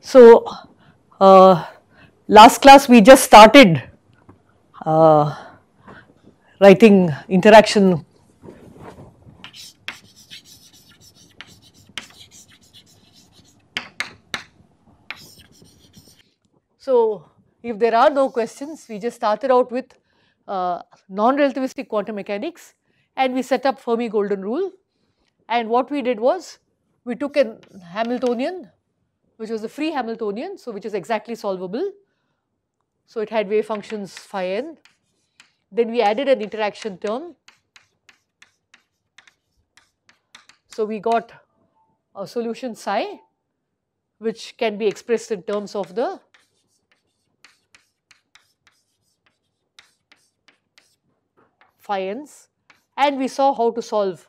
So, uh, last class we just started uh, writing interaction So, if there are no questions we just started out with uh, non-relativistic quantum mechanics and we set up Fermi golden rule and what we did was we took an Hamiltonian which was the free Hamiltonian, so which is exactly solvable. So it had wave functions phi n. Then we added an interaction term. So we got a solution psi which can be expressed in terms of the phi n's and we saw how to solve.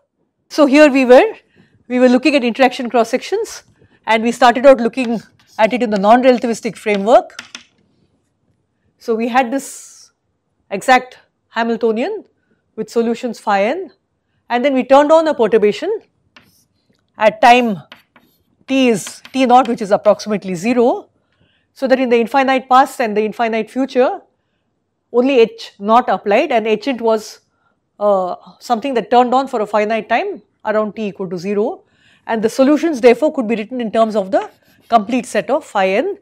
So here we were, we were looking at interaction cross sections and we started out looking at it in the non-relativistic framework. So, we had this exact Hamiltonian with solutions phi n and then we turned on a perturbation at time t is t naught which is approximately 0. So, that in the infinite past and the infinite future only h naught applied and h int was uh, something that turned on for a finite time around t equal to 0 and the solutions therefore could be written in terms of the complete set of phi n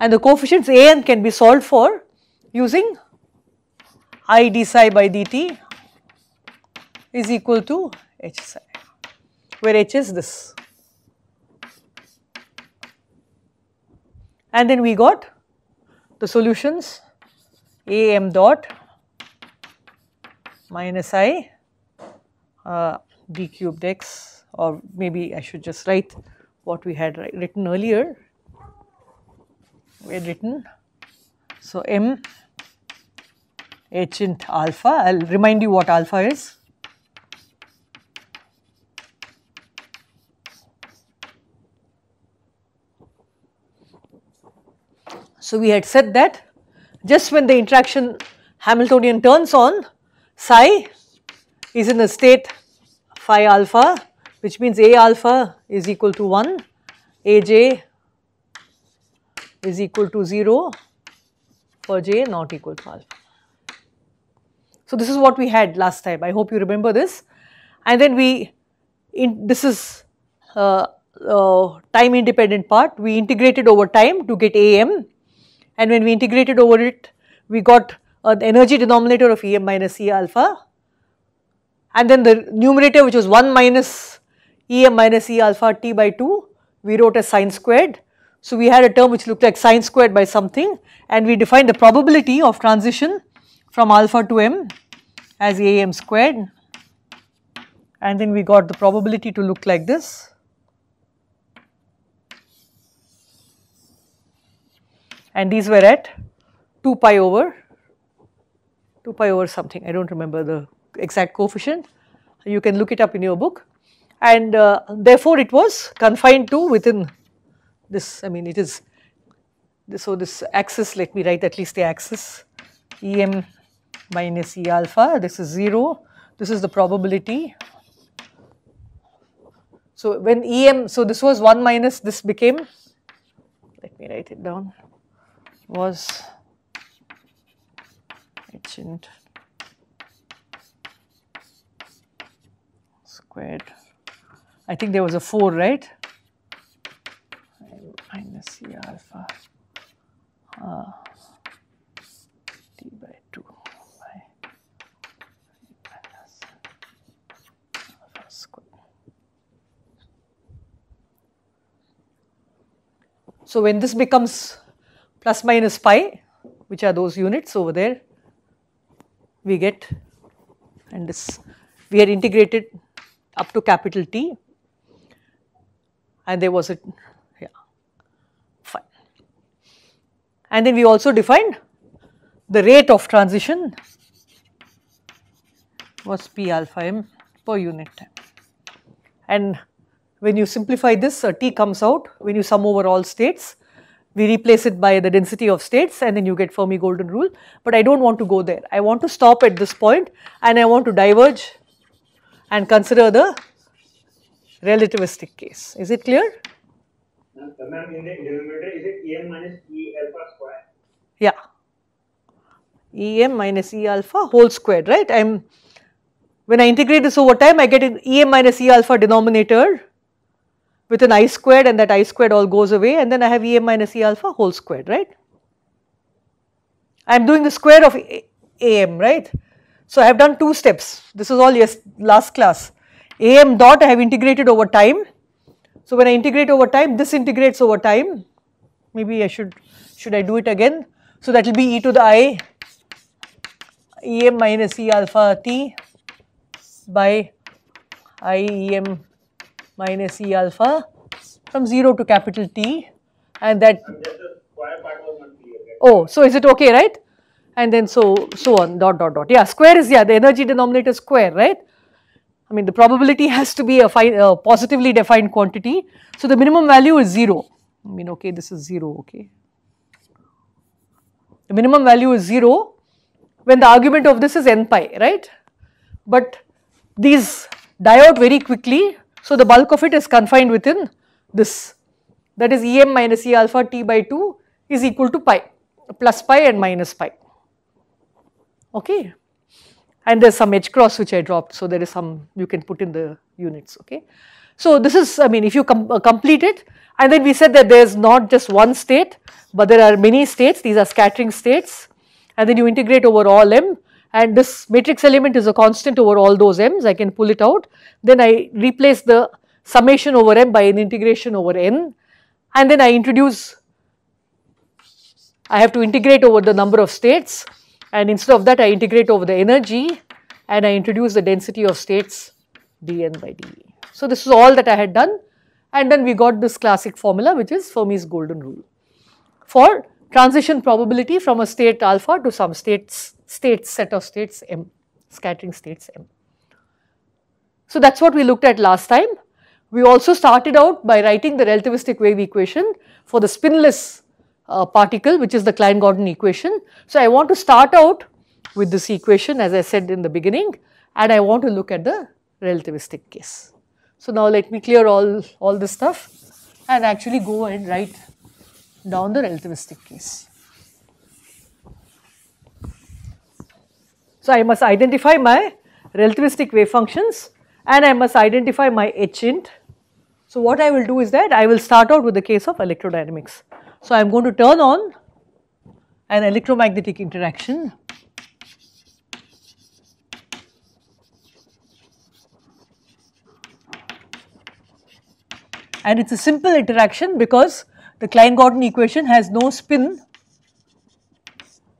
and the coefficients a n can be solved for using i d psi by dt is equal to h psi where h is this and then we got the solutions a m dot minus i uh, d cubed x or maybe I should just write what we had written earlier. We had written so m h int alpha. I'll remind you what alpha is. So we had said that just when the interaction Hamiltonian turns on, psi is in a state phi alpha which means A alpha is equal to 1, Aj is equal to 0 for j not equal to alpha. So, this is what we had last time. I hope you remember this. And then we, in, this is uh, uh, time independent part. We integrated over time to get Am. And when we integrated over it, we got an energy denominator of Em minus E alpha. And then the numerator which was 1 minus em minus e alpha t by 2, we wrote as sine squared. So, we had a term which looked like sine squared by something and we defined the probability of transition from alpha to m as a m squared and then we got the probability to look like this. And these were at 2 pi over 2 pi over something I do not remember the exact coefficient you can look it up in your book and uh, therefore it was confined to within this I mean it is so this axis let me write at least the axis em minus e alpha this is 0 this is the probability. So, when em so this was 1 minus this became let me write it down was it squared I think there was a 4, right? Minus C alpha uh, ah. T by 2 by minus alpha square. So, when this becomes plus minus pi, which are those units over there, we get and this we are integrated up to capital T and there was a yeah fine. And then we also defined the rate of transition was p alpha m per unit time. And when you simplify this, a uh, t comes out when you sum over all states. We replace it by the density of states and then you get Fermi golden rule. But I do not want to go there. I want to stop at this point and I want to diverge and consider the relativistic case. Is it clear? is it em minus e alpha square? Yeah, em minus e alpha whole squared, right? I am when I integrate this over time, I get em minus e alpha denominator with an i squared, and that i squared all goes away, and then I have em minus e alpha whole squared, right? I am doing the square of am, right? So I have done two steps. This is all yes last class am dot I have integrated over time. So, when I integrate over time, this integrates over time. Maybe I should, should I do it again? So, that will be e to the i e m minus e alpha t by i e m minus e alpha from 0 to capital T and that oh so is it okay right and then so so on dot dot dot yeah square is yeah the energy denominator square right I mean the probability has to be a, a positively defined quantity. So, the minimum value is 0. I mean okay this is 0 okay. The minimum value is 0 when the argument of this is n pi right. But these die out very quickly. So, the bulk of it is confined within this that is Em minus E alpha t by 2 is equal to pi plus pi and minus pi okay and there's some edge cross which I dropped. So there is some you can put in the units. Okay. So this is I mean if you com uh, complete it and then we said that there's not just one state but there are many states these are scattering states and then you integrate over all m and this matrix element is a constant over all those m's I can pull it out then I replace the summation over m by an integration over n and then I introduce I have to integrate over the number of states and instead of that I integrate over the energy and I introduce the density of states dN by dE. So, this is all that I had done and then we got this classic formula which is Fermi's golden rule for transition probability from a state alpha to some states, states set of states M, scattering states M. So, that is what we looked at last time. We also started out by writing the relativistic wave equation for the spinless uh, particle which is the Klein-Gordon equation. So, I want to start out with this equation as I said in the beginning and I want to look at the relativistic case. So, now let me clear all, all this stuff and actually go and write down the relativistic case. So, I must identify my relativistic wave functions and I must identify my H int. So, what I will do is that I will start out with the case of electrodynamics. So I am going to turn on an electromagnetic interaction and it is a simple interaction because the Klein-Gordon equation has no spin.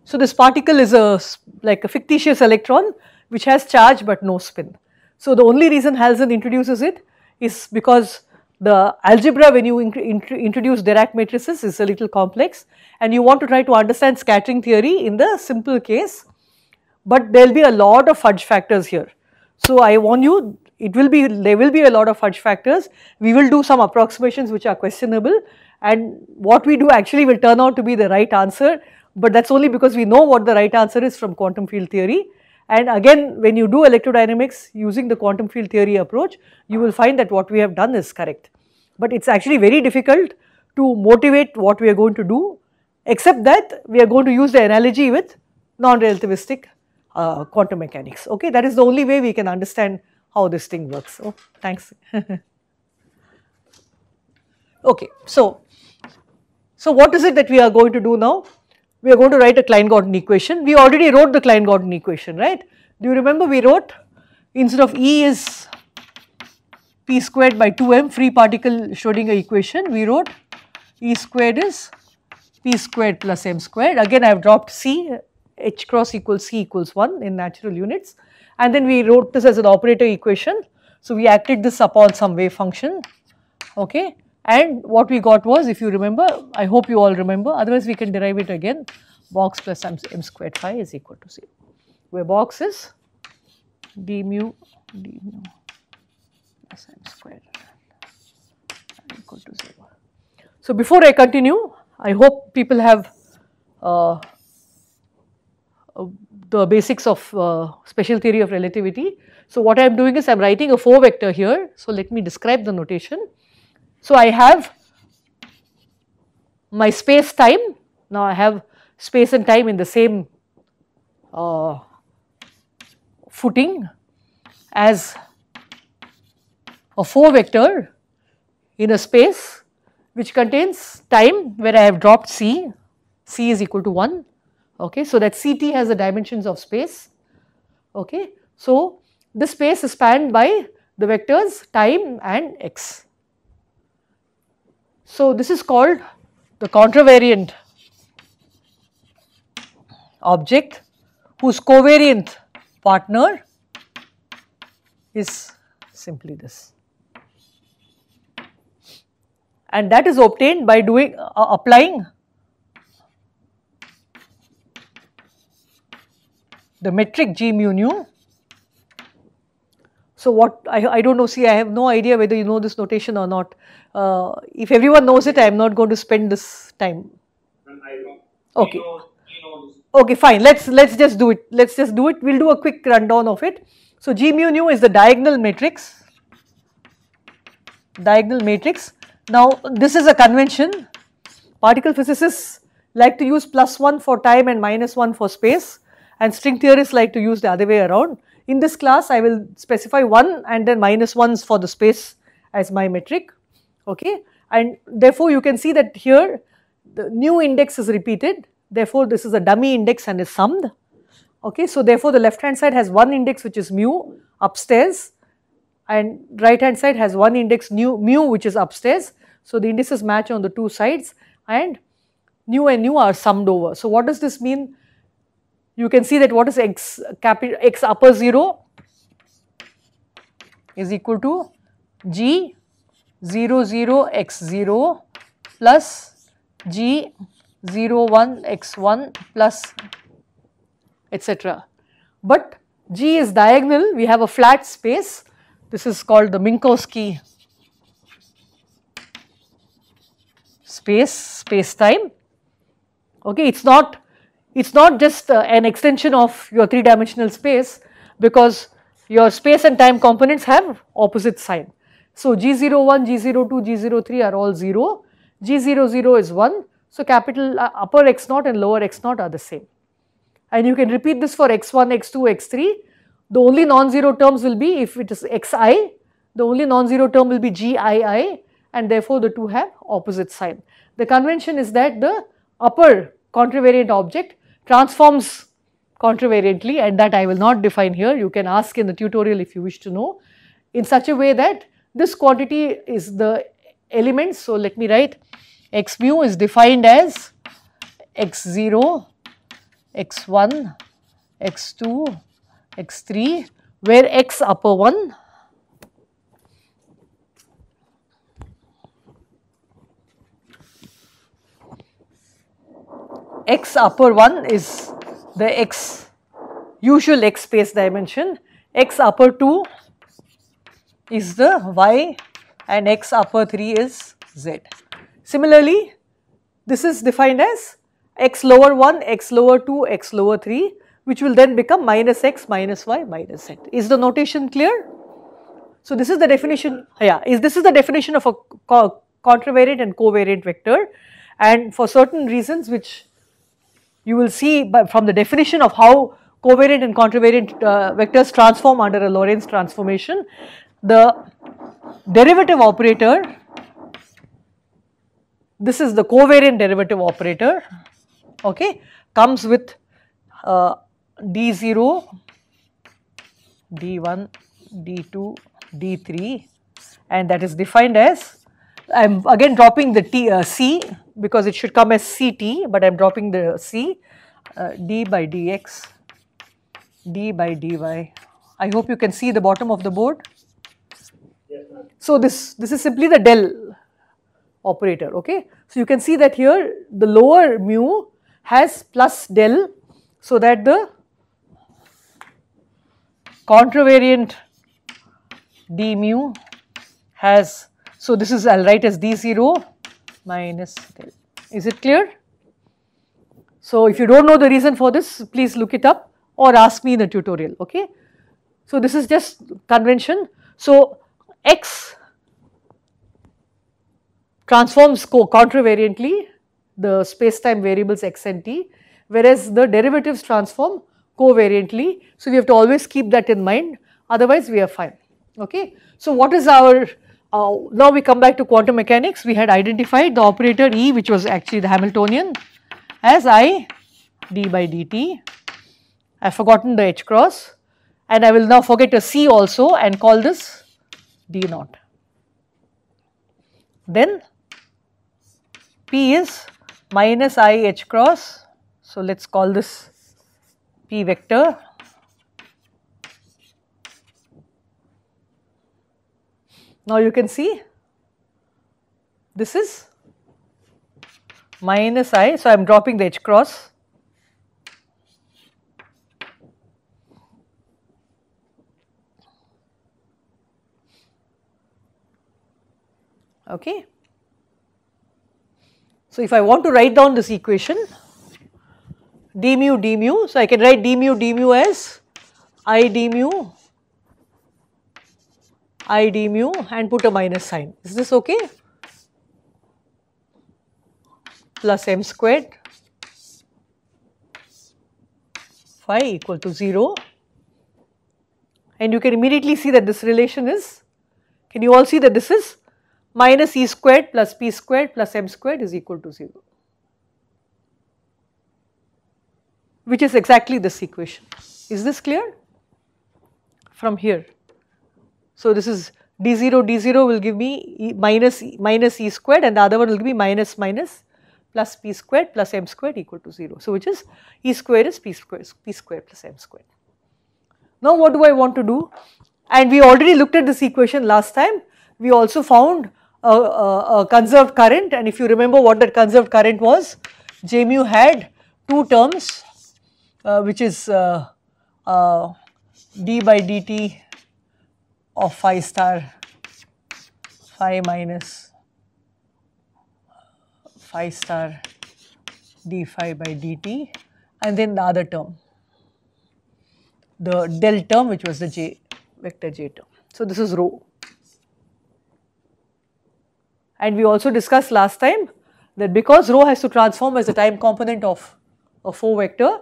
So this particle is a like a fictitious electron which has charge but no spin. So the only reason Halzen introduces it is because the algebra when you introduce Dirac matrices is a little complex and you want to try to understand scattering theory in the simple case, but there will be a lot of fudge factors here. So, I warn you it will be there will be a lot of fudge factors, we will do some approximations which are questionable and what we do actually will turn out to be the right answer, but that is only because we know what the right answer is from quantum field theory. And again, when you do electrodynamics using the quantum field theory approach, you will find that what we have done is correct. But it's actually very difficult to motivate what we are going to do, except that we are going to use the analogy with non-relativistic uh, quantum mechanics. Okay, that is the only way we can understand how this thing works. So, thanks. okay, so so what is it that we are going to do now? we are going to write a Klein-Gordon equation. We already wrote the Klein-Gordon equation, right? Do you remember we wrote instead of E is p squared by 2m free particle Schrodinger equation, we wrote E squared is p squared plus m squared. Again I have dropped C, h cross equals C equals 1 in natural units and then we wrote this as an operator equation. So, we acted this upon some wave function, okay and what we got was if you remember, I hope you all remember otherwise we can derive it again box plus m, m squared phi is equal to 0 where box is d mu d mu plus m squared equal to 0. So, before I continue I hope people have uh, uh, the basics of uh, special theory of relativity. So, what I am doing is I am writing a 4 vector here. So, let me describe the notation. So, I have my space time, now I have space and time in the same uh, footing as a 4 vector in a space which contains time where I have dropped c, c is equal to 1. Okay, so that ct has the dimensions of space. Okay, so this space is spanned by the vectors time and x. So, this is called the contravariant object whose covariant partner is simply this and that is obtained by doing uh, applying the metric g mu nu so what, I, I don't know, see I have no idea whether you know this notation or not. Uh, if everyone knows it, I am not going to spend this time. Okay. Okay, fine. Let's let's just do it. Let's just do it. We'll do a quick rundown of it. So G mu nu is the diagonal matrix. Diagonal matrix. Now this is a convention. Particle physicists like to use plus 1 for time and minus 1 for space and string theorists like to use the other way around. In this class, I will specify 1 and then minus 1s for the space as my metric, okay. And therefore, you can see that here the new index is repeated, therefore, this is a dummy index and is summed, okay. So, therefore, the left hand side has one index which is mu upstairs and right hand side has one index new mu which is upstairs. So, the indices match on the two sides and nu and nu are summed over. So, what does this mean? you can see that what is x capital x upper 0 is equal to g 0 0 x 0 plus g 0 1 x 1 plus etc. But g is diagonal we have a flat space this is called the Minkowski space space time okay it's not it is not just uh, an extension of your three dimensional space because your space and time components have opposite sign. So, G01, G02, G03 are all 0, G00 is 1. So, capital uh, upper x naught and lower x naught are the same. And you can repeat this for x1, x2, x3. The only non-zero terms will be if it is xi, the only non-zero term will be gii and therefore the two have opposite sign. The convention is that the upper contravariant object transforms contravariantly and that I will not define here. You can ask in the tutorial if you wish to know in such a way that this quantity is the element. So, let me write x mu is defined as x0, x1, x2, x3 where x upper 1 x upper 1 is the x usual x space dimension, x upper 2 is the y and x upper 3 is z. Similarly, this is defined as x lower 1, x lower 2, x lower 3 which will then become minus x, minus y, minus z. Is the notation clear? So, this is the definition, yeah, is this is the definition of a co contravariant and covariant vector and for certain reasons which you will see from the definition of how covariant and contravariant uh, vectors transform under a Lorentz transformation, the derivative operator, this is the covariant derivative operator, okay, comes with uh, d0, d1, d2, d3 and that is defined as I am again dropping the t, uh, c because it should come as Ct, but I am dropping the C, uh, d by dx, d by dy. I hope you can see the bottom of the board. so this, this is simply the del operator, okay. So you can see that here the lower mu has plus del so that the contravariant d mu has, so this is I will write as d0 minus del. Is it clear? So, if you do not know the reason for this, please look it up or ask me in the tutorial, okay. So, this is just convention. So, X transforms co contravariantly the space-time variables X and T, whereas the derivatives transform covariantly. So, we have to always keep that in mind, otherwise we are fine, okay. So, what is our uh, now we come back to quantum mechanics. We had identified the operator E which was actually the Hamiltonian as I d by dt. I have forgotten the h cross and I will now forget a c c also and call this d naught. Then P is minus i h cross. So, let us call this P vector Now you can see this is minus i. So, I am dropping the h cross. Okay. So, if I want to write down this equation d mu d mu, so I can write d mu d mu as i d mu id mu and put a minus sign. Is this okay? Plus m squared phi equal to 0 and you can immediately see that this relation is, can you all see that this is minus e squared plus p squared plus m squared is equal to 0 which is exactly this equation. Is this clear? From here. So, this is d0 d0 will give me e minus minus e squared and the other one will give me minus minus plus p squared plus m squared equal to 0. So, which is e squared is p squared p squared plus m squared. Now, what do I want to do? And we already looked at this equation last time. We also found a, a, a conserved current and if you remember what that conserved current was, J mu had two terms uh, which is uh, uh, d by dt of oh, phi star phi minus phi star d phi by dt and then the other term the del term which was the j vector j term. So, this is rho and we also discussed last time that because rho has to transform as the time component of a 4 vector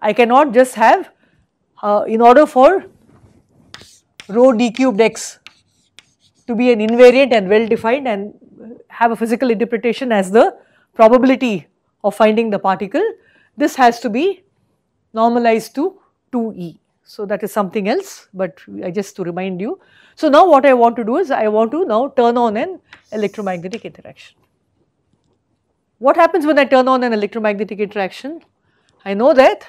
I cannot just have uh, in order for rho d cubed x to be an invariant and well defined and have a physical interpretation as the probability of finding the particle, this has to be normalized to 2E. So, that is something else, but I just to remind you. So, now what I want to do is I want to now turn on an electromagnetic interaction. What happens when I turn on an electromagnetic interaction? I know that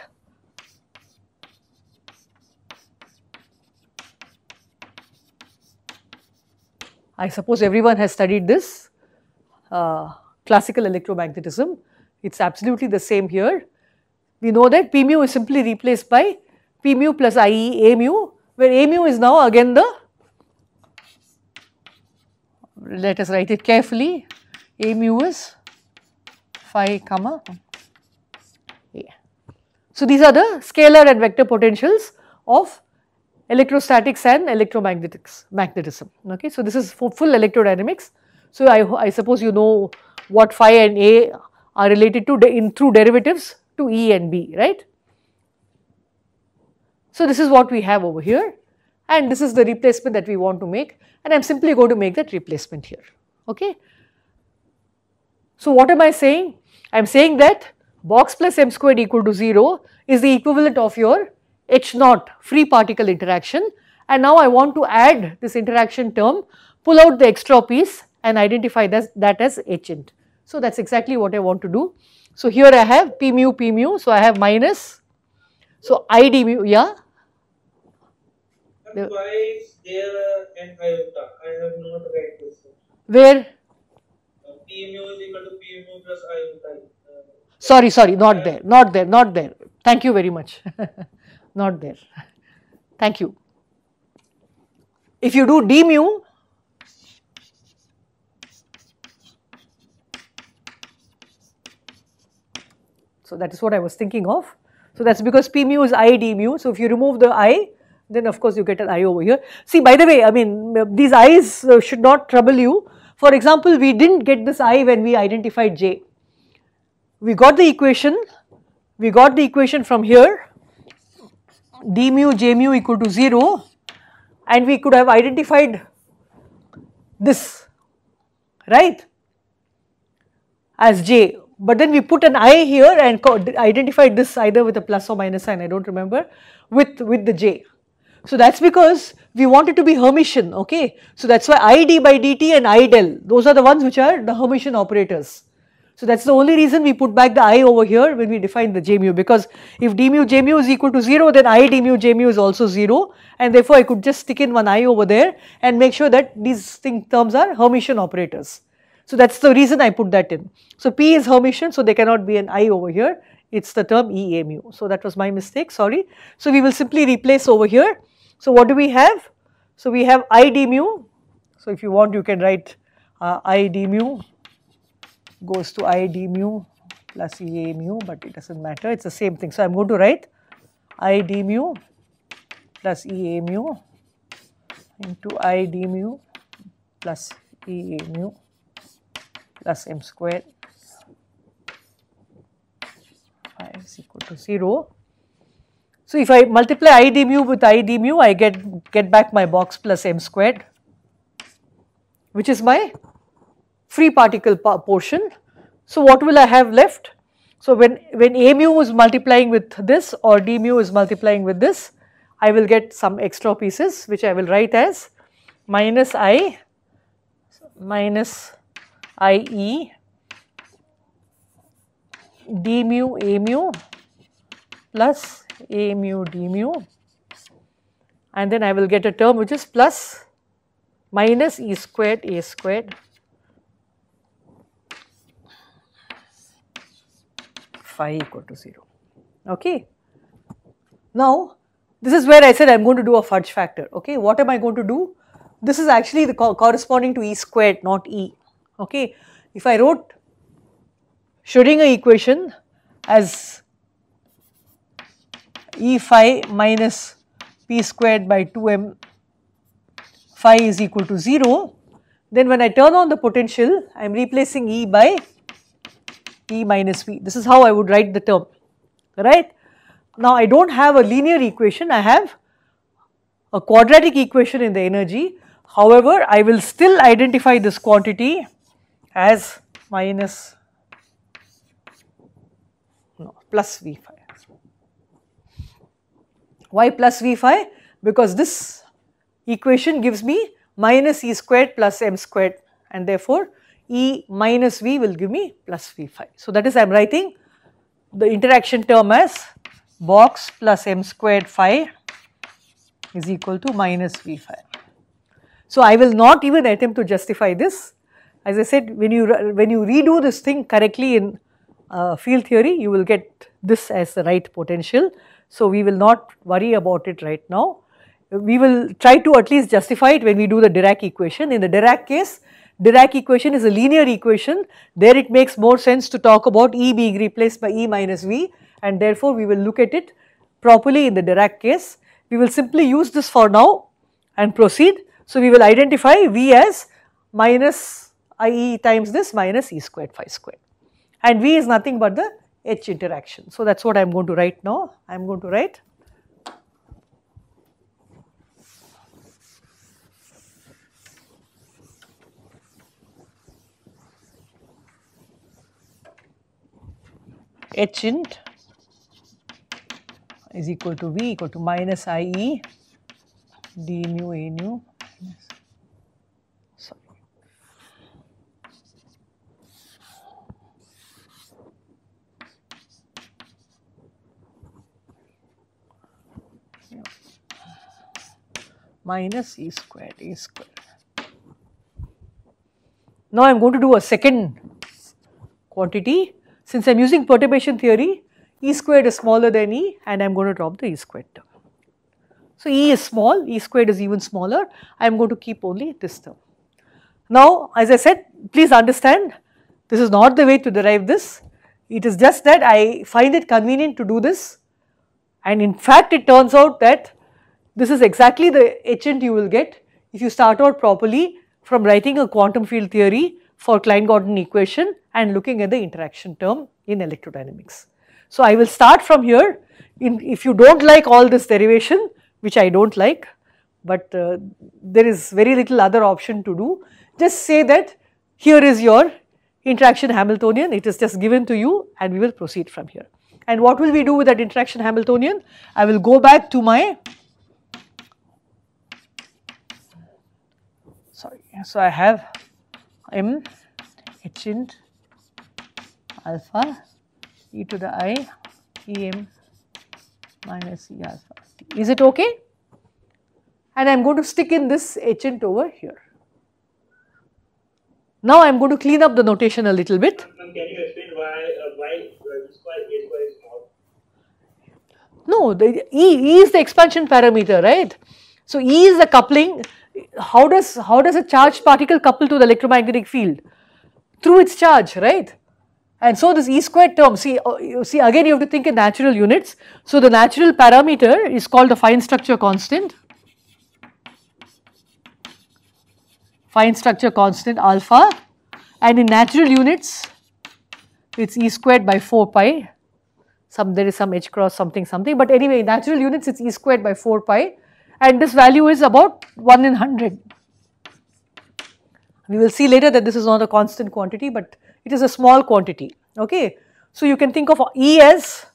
I suppose everyone has studied this, uh, classical electromagnetism. It's absolutely the same here. We know that P mu is simply replaced by P mu plus IE A mu, where A mu is now again the, let us write it carefully, A mu is phi comma a. So, these are the scalar and vector potentials of electrostatics and electromagnetics magnetism okay so this is for full electrodynamics so i i suppose you know what phi and a are related to in through derivatives to e and b right so this is what we have over here and this is the replacement that we want to make and i'm simply going to make that replacement here okay so what am i saying i'm saying that box plus m squared equal to 0 is the equivalent of your H naught free particle interaction and now I want to add this interaction term, pull out the extra piece and identify that, that as H int. So that is exactly what I want to do. So here I have P mu P mu, so I have minus, so I d mu, yeah. why is there an iota? I have not read this. Where? Uh, P mu is equal to P mu plus iota. Uh, sorry, sorry, not there, not there, not there. Thank you very much. not there. Thank you. If you do d mu, so that is what I was thinking of. So that's because p mu is i d mu. So if you remove the i, then of course you get an i over here. See, by the way, I mean these i's uh, should not trouble you. For example, we didn't get this i when we identified j. We got the equation, we got the equation from here d mu j mu equal to 0 and we could have identified this right as j but then we put an i here and identified this either with a plus or minus sign I do not remember with with the j. So that is because we want it to be Hermitian okay. So that is why id by dt and i del those are the ones which are the Hermitian operators. So that's the only reason we put back the i over here when we define the j mu because if d mu j mu is equal to 0 then i d mu j mu is also 0 and therefore I could just stick in one i over there and make sure that these thing terms are Hermitian operators. So that's the reason I put that in. So p is Hermitian so there cannot be an i over here it's the term e a mu. So that was my mistake sorry. So we will simply replace over here. So what do we have? So we have i d mu. So if you want you can write uh, i d mu goes to I d mu plus E A mu, but it doesn't matter, it is the same thing. So, I am going to write I d mu plus E A mu into I d mu plus E A mu plus m square is equal to 0. So, if I multiply I d mu with I d mu, I get, get back my box plus m squared, which is my free particle portion. So what will I have left? So when, when A mu is multiplying with this or D mu is multiplying with this, I will get some extra pieces which I will write as minus I minus I E D mu A mu plus A mu D mu and then I will get a term which is plus minus E squared A squared phi equal to 0. Okay. Now, this is where I said I am going to do a fudge factor. Okay. What am I going to do? This is actually the co corresponding to E squared not E. Okay. If I wrote Schrodinger equation as E phi minus p squared by 2m phi is equal to 0, then when I turn on the potential, I am replacing E by P minus V. This is how I would write the term, right. Now I do not have a linear equation, I have a quadratic equation in the energy. However, I will still identify this quantity as minus no, plus V phi. Why plus V phi? Because this equation gives me minus E squared plus M squared and therefore E minus V will give me plus V5. So, that is I am writing the interaction term as box plus m squared phi is equal to minus V5. So, I will not even attempt to justify this. As I said, when you when you redo this thing correctly in uh, field theory, you will get this as the right potential. So, we will not worry about it right now. We will try to at least justify it when we do the Dirac equation. In the Dirac case, Dirac equation is a linear equation. There it makes more sense to talk about E being replaced by E minus V and therefore we will look at it properly in the Dirac case. We will simply use this for now and proceed. So, we will identify V as minus IE times this minus E squared phi squared and V is nothing but the H interaction. So, that is what I am going to write now. I am going to write H int is equal to V equal to minus I E D nu A nu minus E squared E squared. Now I am going to do a second quantity since I am using perturbation theory, E squared is smaller than E and I am going to drop the E squared term. So, E is small, E squared is even smaller, I am going to keep only this term. Now, as I said, please understand this is not the way to derive this. It is just that I find it convenient to do this and in fact it turns out that this is exactly the agent you will get if you start out properly from writing a quantum field theory for Klein-Gordon equation and looking at the interaction term in electrodynamics. So, I will start from here. In, if you do not like all this derivation, which I do not like, but uh, there is very little other option to do, just say that here is your interaction Hamiltonian, it is just given to you and we will proceed from here. And what will we do with that interaction Hamiltonian? I will go back to my, sorry, so I have m h int alpha e to the i e m minus e alpha t. Is it okay? And I am going to stick in this h int over here. Now I am going to clean up the notation a little bit. Can you explain why, uh, why no, the e, e, is the expansion parameter, right? So E is the coupling how does how does a charged particle couple to the electromagnetic field? Through its charge, right? And so this E squared term, see, uh, see again you have to think in natural units. So the natural parameter is called the fine structure constant, fine structure constant alpha and in natural units it's E squared by 4 pi, some there is some H cross something something but anyway natural units it's E squared by 4 pi and this value is about 1 in 100. We will see later that this is not a constant quantity, but it is a small quantity, okay. So, you can think of E as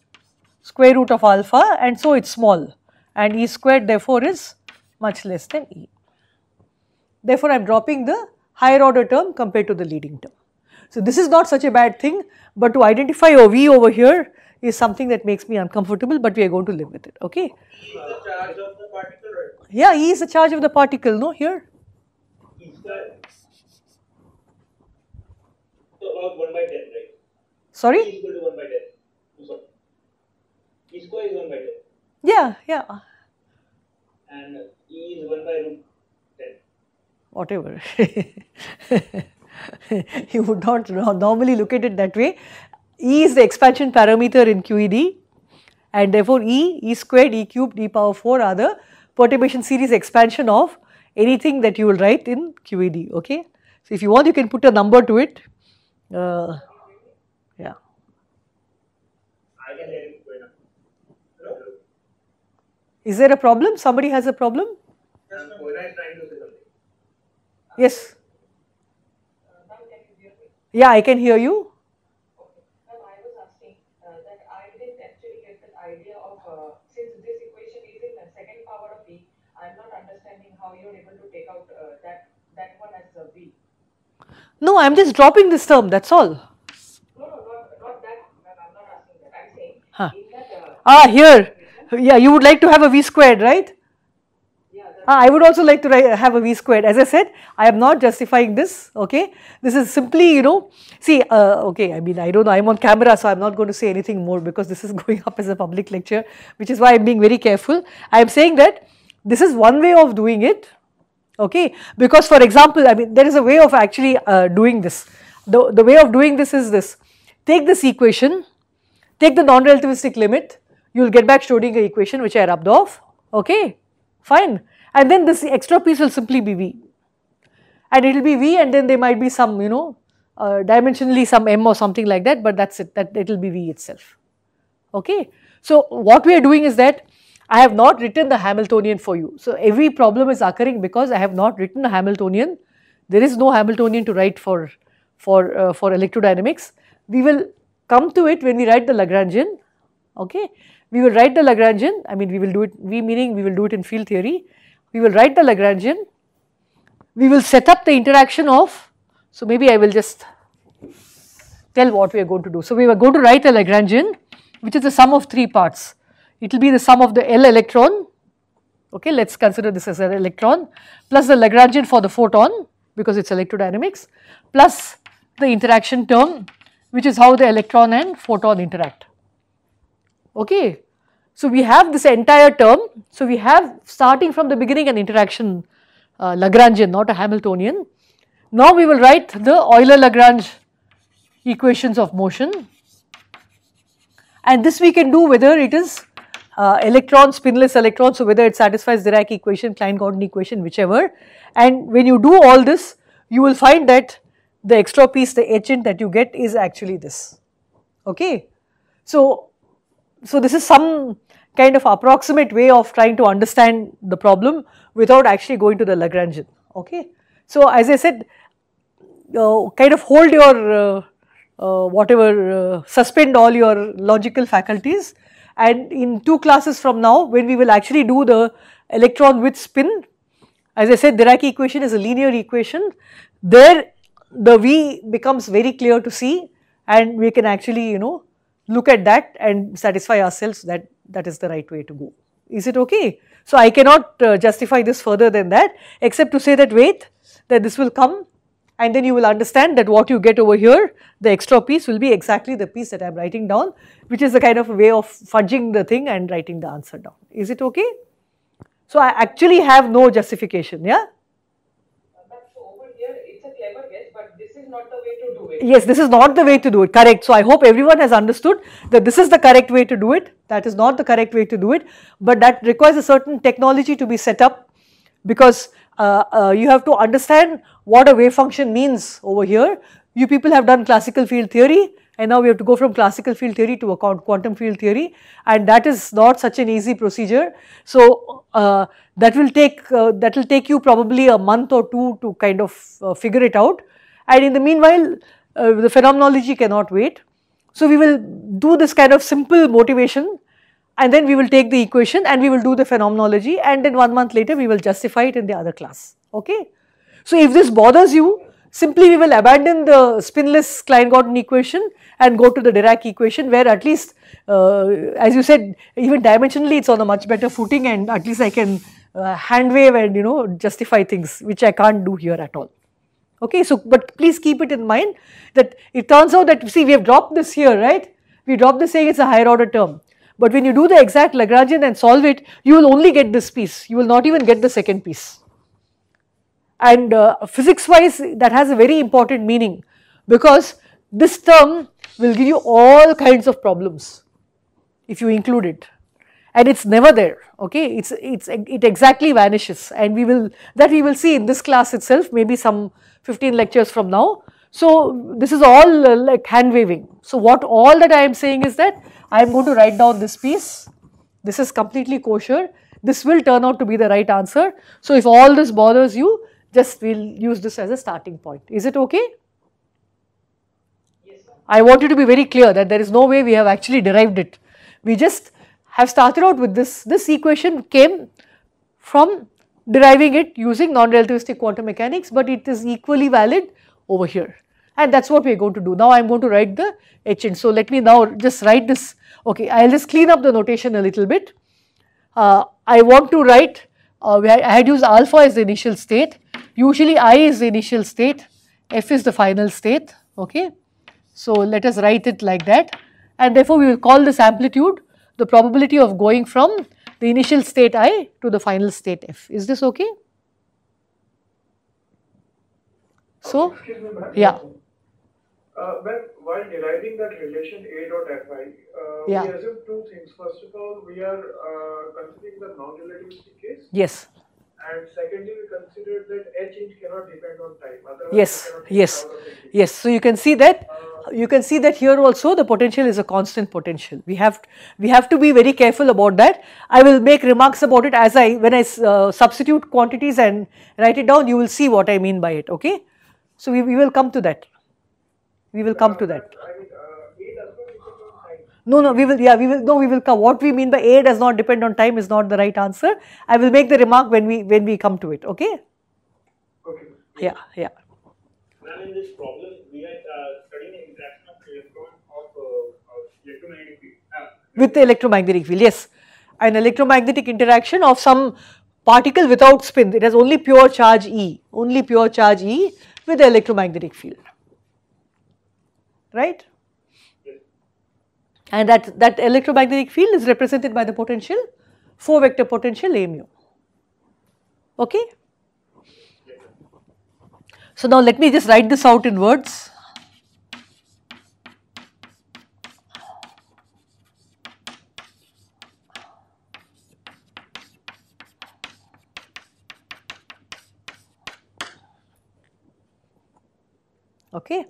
square root of alpha and so it is small and E squared therefore is much less than E. Therefore, I am dropping the higher order term compared to the leading term. So, this is not such a bad thing, but to identify a V over here is something that makes me uncomfortable, but we are going to live with it. Okay. Yeah, E is the charge of the particle, no, here. Sorry? E equal to 1 by 10. sorry. E square is 1 by 10. Yeah, yeah. And E is 1 by root 10. Whatever. you would not normally look at it that way. E is the expansion parameter in QED and therefore E, E squared, E cubed, E power 4 are the perturbation series expansion of anything that you will write in QED, okay. So, if you want you can put a number to it, uh, yeah. Is there a problem? Somebody has a problem? Yes. Yeah, I can hear you. No, I am just dropping this term, that is all. Ah, here, yeah, you would like to have a v squared, right? Ah, I would also like to have a v squared. As I said, I am not justifying this. Okay, this is simply you know. See, uh, okay. I mean, I don't know. I'm on camera, so I'm not going to say anything more because this is going up as a public lecture, which is why I'm being very careful. I am saying that this is one way of doing it okay because for example i mean there is a way of actually uh, doing this the the way of doing this is this take this equation take the non relativistic limit you will get back schrodinger equation which i rubbed off okay fine and then this extra piece will simply be v and it will be v and then there might be some you know uh, dimensionally some m or something like that but that's it that it will be v itself okay so what we are doing is that I have not written the Hamiltonian for you. So every problem is occurring because I have not written a Hamiltonian. There is no Hamiltonian to write for, for, uh, for electrodynamics. We will come to it when we write the Lagrangian, okay. We will write the Lagrangian, I mean we will do it, we meaning we will do it in field theory. We will write the Lagrangian, we will set up the interaction of, so maybe I will just tell what we are going to do. So we are going to write a Lagrangian which is the sum of three parts it will be the sum of the L electron, okay, let us consider this as an electron plus the Lagrangian for the photon because it is electrodynamics plus the interaction term which is how the electron and photon interact, okay. So, we have this entire term, so we have starting from the beginning an interaction uh, Lagrangian not a Hamiltonian. Now, we will write the Euler-Lagrange equations of motion and this we can do whether it is uh, electron, spinless electron. So, whether it satisfies Dirac equation, Klein-Gordon equation, whichever. And when you do all this, you will find that the extra piece, the agent that you get is actually this. Okay. So, so this is some kind of approximate way of trying to understand the problem without actually going to the Lagrangian. Okay. So, as I said, uh, kind of hold your uh, uh, whatever, uh, suspend all your logical faculties and in two classes from now when we will actually do the electron with spin as I said Dirac equation is a linear equation there the V becomes very clear to see and we can actually you know look at that and satisfy ourselves that that is the right way to go. Is it okay? So, I cannot uh, justify this further than that except to say that wait that this will come and then you will understand that what you get over here, the extra piece will be exactly the piece that I am writing down, which is a kind of a way of fudging the thing and writing the answer down. Is it okay? So, I actually have no justification, yeah? Yes, this is not the way to do it, correct. So, I hope everyone has understood that this is the correct way to do it, that is not the correct way to do it, but that requires a certain technology to be set up because uh, uh, you have to understand what a wave function means over here. You people have done classical field theory and now we have to go from classical field theory to a quantum field theory and that is not such an easy procedure. So, uh, that will take uh, that will take you probably a month or two to kind of uh, figure it out and in the meanwhile uh, the phenomenology cannot wait. So, we will do this kind of simple motivation and then we will take the equation and we will do the phenomenology and then one month later we will justify it in the other class. Okay. So, if this bothers you, simply we will abandon the spinless Klein-Gordon equation and go to the Dirac equation where at least uh, as you said even dimensionally it is on a much better footing and at least I can uh, hand wave and you know justify things which I can't do here at all. Okay, so but please keep it in mind that it turns out that see we have dropped this here right, we dropped this saying it is a higher order term. But when you do the exact Lagrangian and solve it, you will only get this piece, you will not even get the second piece and uh, physics wise that has a very important meaning because this term will give you all kinds of problems if you include it and it's never there okay it's it's it exactly vanishes and we will that we will see in this class itself maybe some 15 lectures from now so this is all uh, like hand waving so what all that i am saying is that i am going to write down this piece this is completely kosher this will turn out to be the right answer so if all this bothers you just we will use this as a starting point. Is it okay? Yes, I want you to be very clear that there is no way we have actually derived it. We just have started out with this. This equation came from deriving it using non-relativistic quantum mechanics, but it is equally valid over here. And that is what we are going to do. Now, I am going to write the HN. So, let me now just write this. Okay, I will just clean up the notation a little bit. Uh, I want to write, uh, I had used alpha as the initial state. Usually I is the initial state, F is the final state, okay. So let us write it like that and therefore we will call this amplitude the probability of going from the initial state I to the final state F. Is this okay? So, yeah. Uh, when, while deriving that relation A dot Fi, uh, yeah. we assume two things. First of all, we are uh, considering the non-relativistic case. Yes. And secondly, we considered that H inch cannot depend on time. Otherwise yes, yes, yes. So you can see that, uh, you can see that here also the potential is a constant potential. We have, we have to be very careful about that. I will make remarks about it as I, when I uh, substitute quantities and write it down, you will see what I mean by it, okay. So we, we will come to that, we will come to that. Uh, I mean, no, no, we will, yeah, we will, no, we will come. What we mean by A does not depend on time is not the right answer. I will make the remark when we, when we come to it, okay? Okay. Yeah, yeah. Ma'am, in this problem, we are uh, studying interaction of of, uh, of uh, electromagnetic field. Uh, With the electromagnetic field, yes. An electromagnetic interaction of some particle without spin. It has only pure charge E, only pure charge E with the electromagnetic field, right? and that, that electromagnetic field is represented by the potential 4 vector potential A mu. Okay? So, now let me just write this out in words. Okay.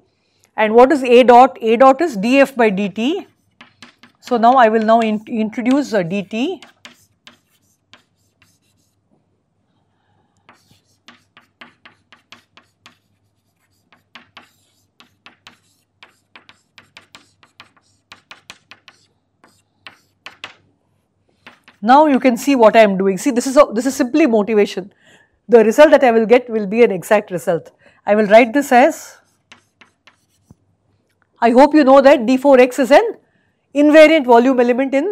And what is A dot? A dot is df by dt so, now I will now in introduce dt Now you can see what I am doing. See this is a, this is simply motivation. The result that I will get will be an exact result. I will write this as I hope you know that d4x is an invariant volume element in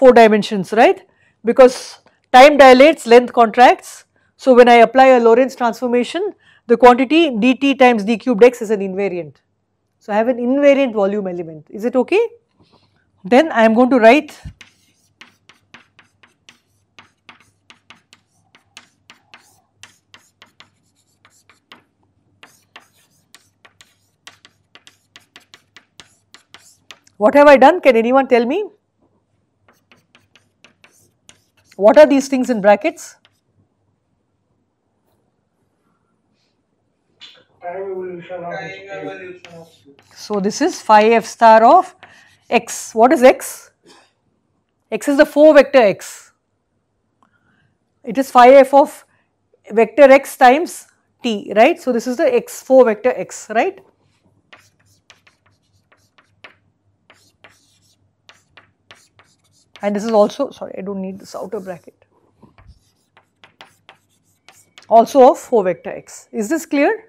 4 dimensions right because time dilates length contracts. So, when I apply a Lorentz transformation the quantity dt times d cubed x is an invariant. So, I have an invariant volume element is it okay? Then I am going to write What have I done? Can anyone tell me? What are these things in brackets? So this is phi f star of x. What is x? x is the 4 vector x. It is phi f of vector x times t, right. So this is the x 4 vector x, right. and this is also sorry I do not need this outer bracket also of 4 vector x. Is this clear?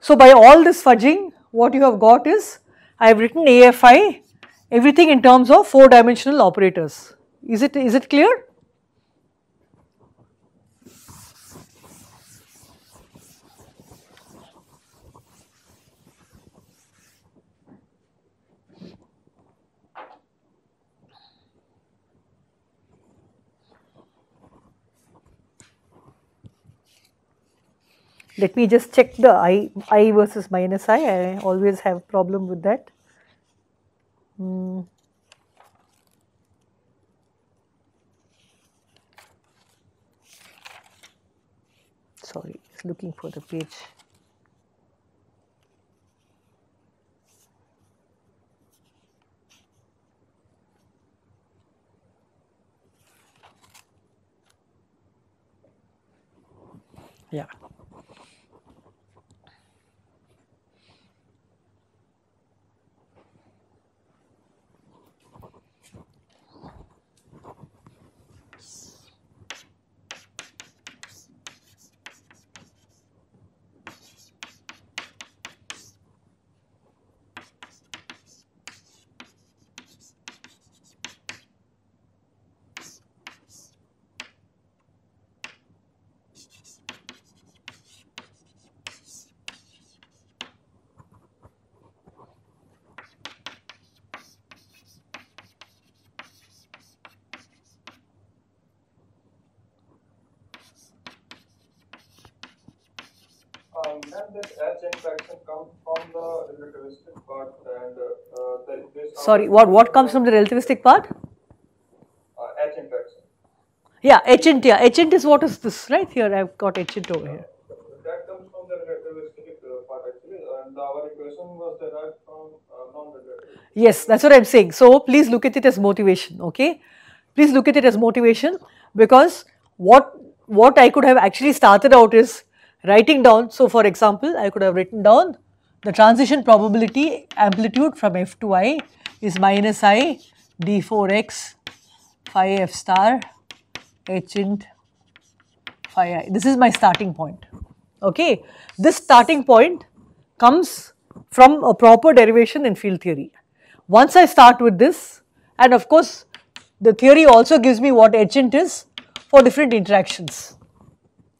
So, by all this fudging what you have got is I have written AFI everything in terms of 4 dimensional operators. Is it, is it clear? let me just check the i i versus minus i i always have problem with that mm. sorry it's looking for the page yeah comes from the relativistic part uh, Sorry, what, what comes from the relativistic part? Uh, edge interaction. Yeah, agent, yeah. Agent is what is this, right? Here I've got agent over here. Uh, that comes from the relativistic uh, part and our equation was derived from Yes, that's what I'm saying. So, please look at it as motivation, okay? Please look at it as motivation because what what I could have actually started out is writing down. So, for example, I could have written down the transition probability amplitude from f to i is minus i d4x phi f star h int phi i. This is my starting point. Okay. This starting point comes from a proper derivation in field theory. Once I start with this and of course, the theory also gives me what h int is for different interactions.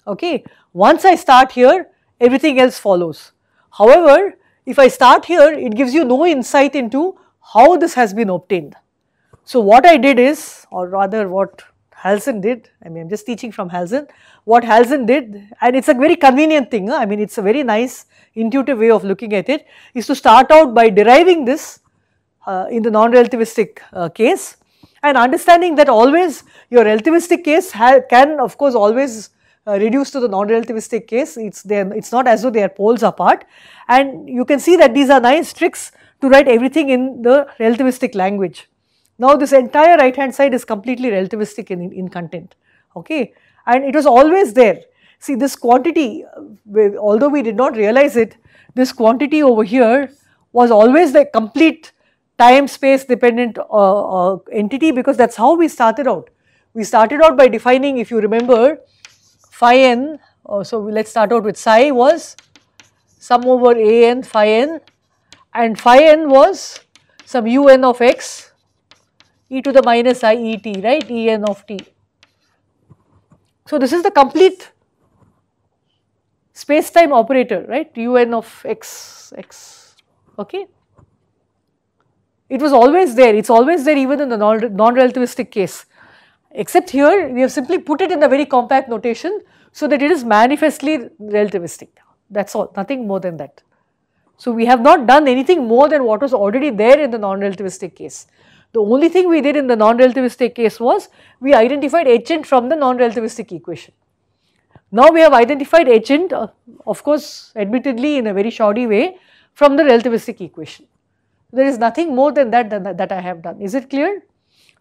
Okay. Once I start here, everything else follows. However, if I start here, it gives you no insight into how this has been obtained. So, what I did is or rather what Halzen did, I mean I am just teaching from Halzen. what Halzen did and it is a very convenient thing, I mean it is a very nice intuitive way of looking at it is to start out by deriving this uh, in the non-relativistic uh, case and understanding that always your relativistic case can of course always uh, reduced to the non-relativistic case, it's there, it's not as though they are poles apart. And you can see that these are nice tricks to write everything in the relativistic language. Now, this entire right hand side is completely relativistic in, in content, okay. And it was always there. See this quantity, uh, although we did not realize it, this quantity over here was always the complete time space dependent uh, uh, entity because that is how we started out. We started out by defining if you remember phi n, oh, so let us start out with psi was sum over a n phi n and phi n was some u n of x e to the minus i e t, right, e n of t. So, this is the complete space time operator, right, u n of x, x, okay. It was always there, it is always there even in the non-relativistic case Except here, we have simply put it in a very compact notation so that it is manifestly relativistic. That's all, nothing more than that. So we have not done anything more than what was already there in the non-relativistic case. The only thing we did in the non-relativistic case was we identified agent from the non-relativistic equation. Now we have identified agent, uh, of course, admittedly in a very shoddy way from the relativistic equation. There is nothing more than that, than that, that I have done. Is it clear?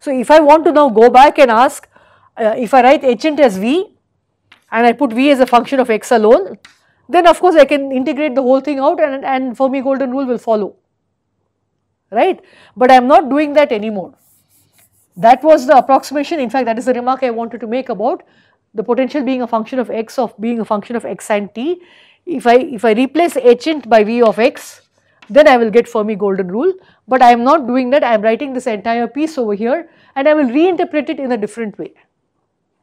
So, if I want to now go back and ask uh, if I write int as v and I put v as a function of x alone, then of course I can integrate the whole thing out and, and Fermi golden rule will follow, right. But I am not doing that anymore. That was the approximation, in fact that is the remark I wanted to make about the potential being a function of x of being a function of x and t. If I, if I replace hint by v of x, then I will get Fermi golden rule but I am not doing that, I am writing this entire piece over here and I will reinterpret it in a different way.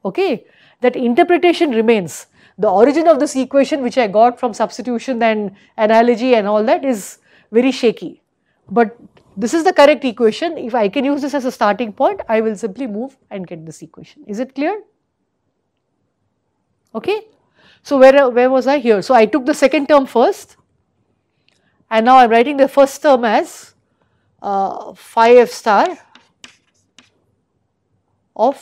Okay, that interpretation remains. The origin of this equation which I got from substitution and analogy and all that is very shaky. But this is the correct equation. If I can use this as a starting point, I will simply move and get this equation. Is it clear? Okay. So, where, where was I here? So, I took the second term first and now I am writing the first term as uh, phi f star of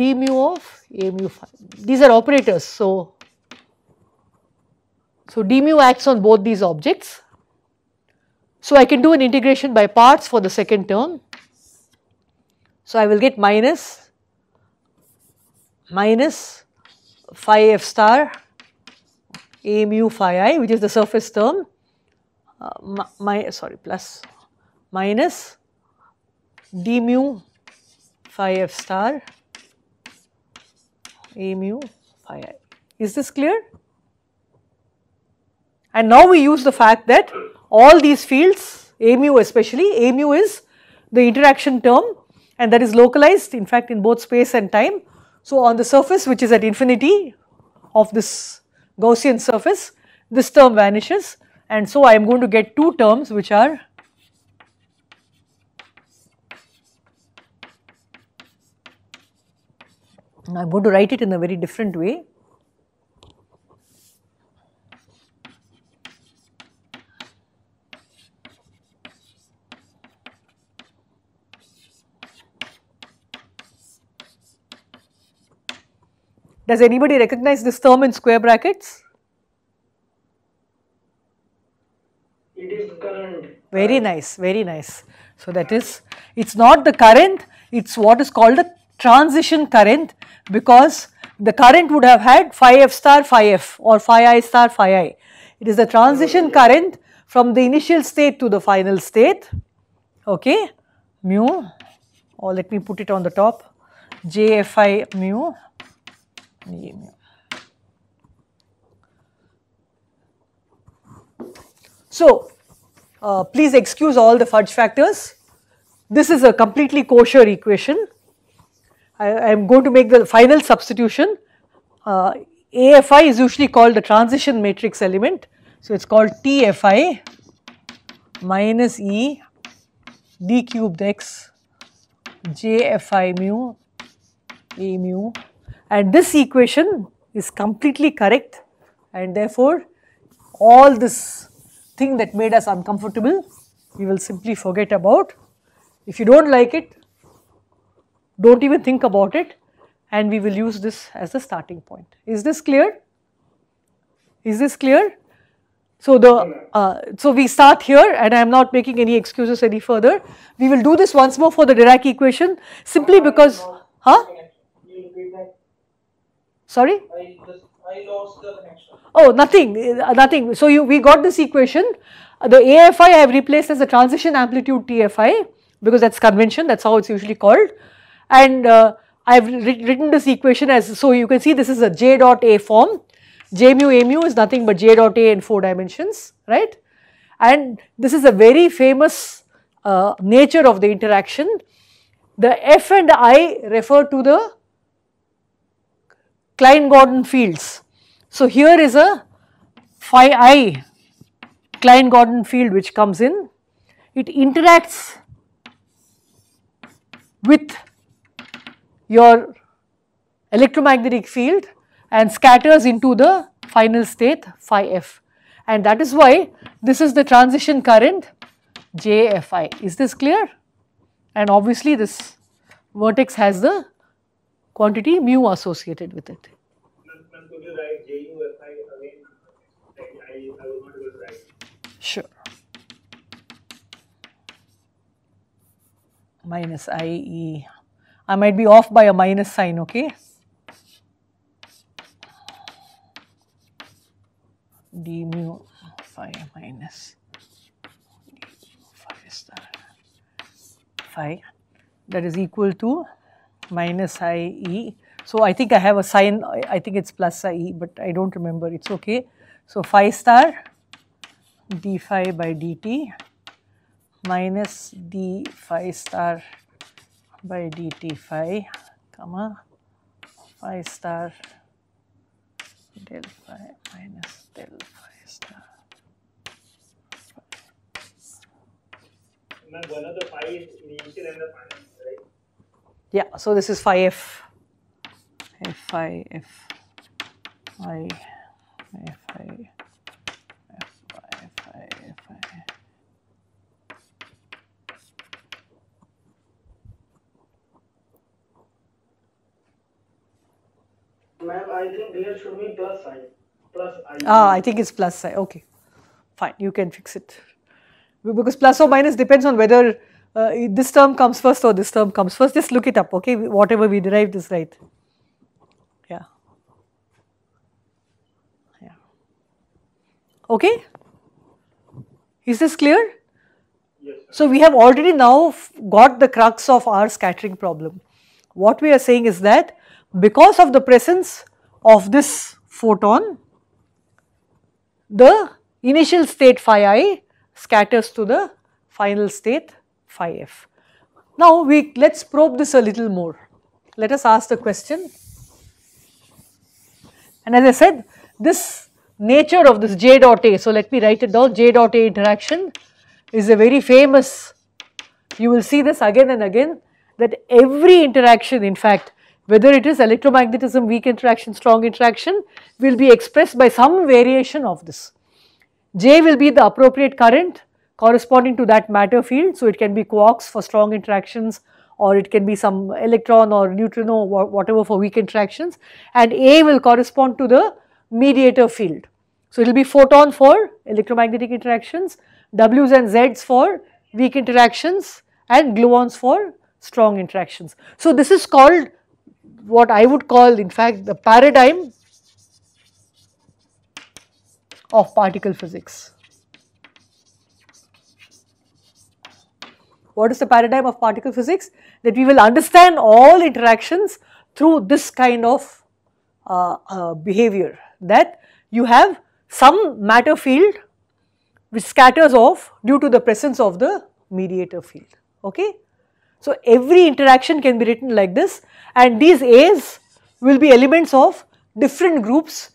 d mu of a mu phi. These are operators. So, so d mu acts on both these objects. So, I can do an integration by parts for the second term. So, I will get minus minus phi f star a mu phi i which is the surface term uh, my sorry plus minus d mu phi f star a mu phi i. Is this clear? And now we use the fact that all these fields, a mu especially, a mu is the interaction term and that is localized in fact in both space and time. So, on the surface which is at infinity of this Gaussian surface, this term vanishes and so I am going to get two terms which are Now, I am going to write it in a very different way. Does anybody recognize this term in square brackets? It is current. Very nice, very nice. So that is, it's not the current, it's what is called the transition current because the current would have had phi f star phi f or phi i star phi i. It is the transition current from the initial state to the final state, okay, mu or oh, let me put it on the top j f i mu, j mu. So, uh, please excuse all the fudge factors. This is a completely kosher equation I am going to make the final substitution. Uh, AFI is usually called the transition matrix element. So, it is called TFI minus E d cubed x jfi mu a mu and this equation is completely correct and therefore all this thing that made us uncomfortable we will simply forget about. If you do not like it don't even think about it and we will use this as the starting point. Is this clear? Is this clear? So, the, uh, so we start here and I am not making any excuses any further. We will do this once more for the Dirac equation simply because, huh? Sorry? Oh, nothing, uh, nothing. So, you, we got this equation. the AFI I have replaced as the transition amplitude TFI because that is convention, that is how it is usually called and uh, I have written this equation as so you can see this is a j dot a form j mu a mu is nothing but j dot a in 4 dimensions right and this is a very famous uh, nature of the interaction the f and i refer to the Klein-Gordon fields. So, here is a phi i Klein-Gordon field which comes in it interacts with your electromagnetic field and scatters into the final state phi f and that is why this is the transition current JFI. Is this clear? And obviously this vertex has the quantity mu associated with it. Sure. Minus IE I might be off by a minus sign, okay. d mu phi minus d mu phi star phi that is equal to minus i e. So, I think I have a sign, I think it is plus i e, but I do not remember, it is okay. So, phi star d phi by dt minus d phi star by dt phi comma phi star del phi minus del phi star. Yeah, so this is phi f. F phi f phi f phi I think here should be plus i, plus i. Ah, I think it's plus i, okay. Fine, you can fix it. Because plus or minus depends on whether uh, this term comes first or this term comes first. Just look it up, okay, whatever we derived is right. Yeah. Yeah. Okay? Is this clear? Yes, so we have already now got the crux of our scattering problem. What we are saying is that because of the presence of this photon, the initial state phi i scatters to the final state phi f. Now, we let us probe this a little more. Let us ask the question and as I said this nature of this j dot a, so let me write it down j dot a interaction is a very famous, you will see this again and again that every interaction in fact whether it is electromagnetism, weak interaction, strong interaction will be expressed by some variation of this. J will be the appropriate current corresponding to that matter field. So, it can be quarks for strong interactions or it can be some electron or neutrino or whatever for weak interactions and A will correspond to the mediator field. So, it will be photon for electromagnetic interactions, W's and Z's for weak interactions and gluons for strong interactions. So, this is called what I would call in fact the paradigm of particle physics. What is the paradigm of particle physics? That we will understand all interactions through this kind of uh, uh, behavior that you have some matter field which scatters off due to the presence of the mediator field. Okay? So, every interaction can be written like this and these A's will be elements of different groups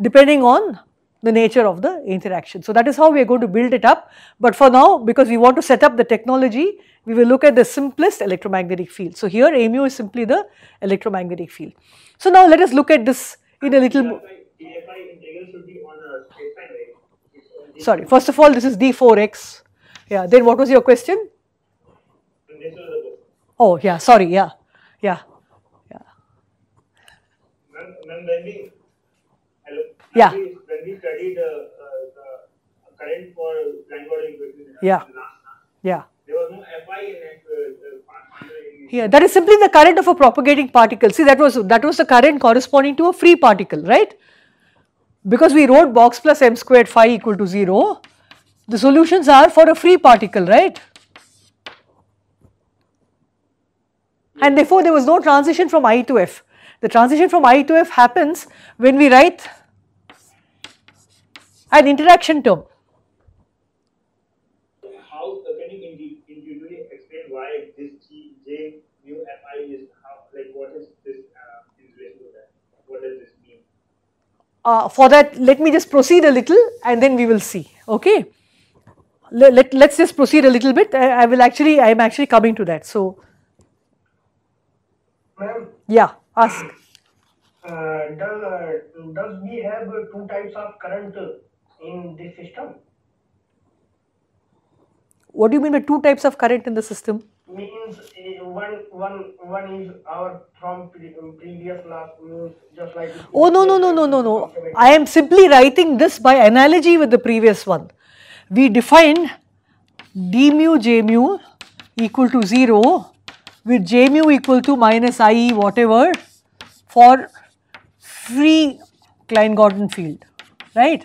depending on the nature of the interaction. So, that is how we are going to build it up. But for now, because we want to set up the technology, we will look at the simplest electromagnetic field. So, here AMU is simply the electromagnetic field. So, now let us look at this in a little more. Sorry, first of all, this is d4x. Yeah, then what was your question? Oh, yeah, sorry, yeah, yeah, yeah. Ma'am, when we, hello, yeah. when we studied uh, uh, uh current for yeah, yeah. There was no Fi in it. Uh, yeah, that is simply the current of a propagating particle. See, that was that was the current corresponding to a free particle, right? Because we wrote box plus m squared phi equal to 0, the solutions are for a free particle, right? and therefore there was no transition from I to F. The transition from I to F happens when we write an interaction term. How uh, can you explain why this is like what is this uh, What does this mean? Uh, for that, let me just proceed a little and then we will see. Okay. Let, let, us just proceed a little bit. I, I will actually, I am actually coming to that. So, Ma'am? Yeah, ask. Uh, does, uh, does we have two types of current in this system? What do you mean by two types of current in the system? Means uh, one, one, one is our from pre um, previous last means just like. Oh no no no no no no! I am simply writing this by analogy with the previous one. We define d mu j mu equal to zero with j mu equal to minus i e whatever for free Klein-Gordon field, right.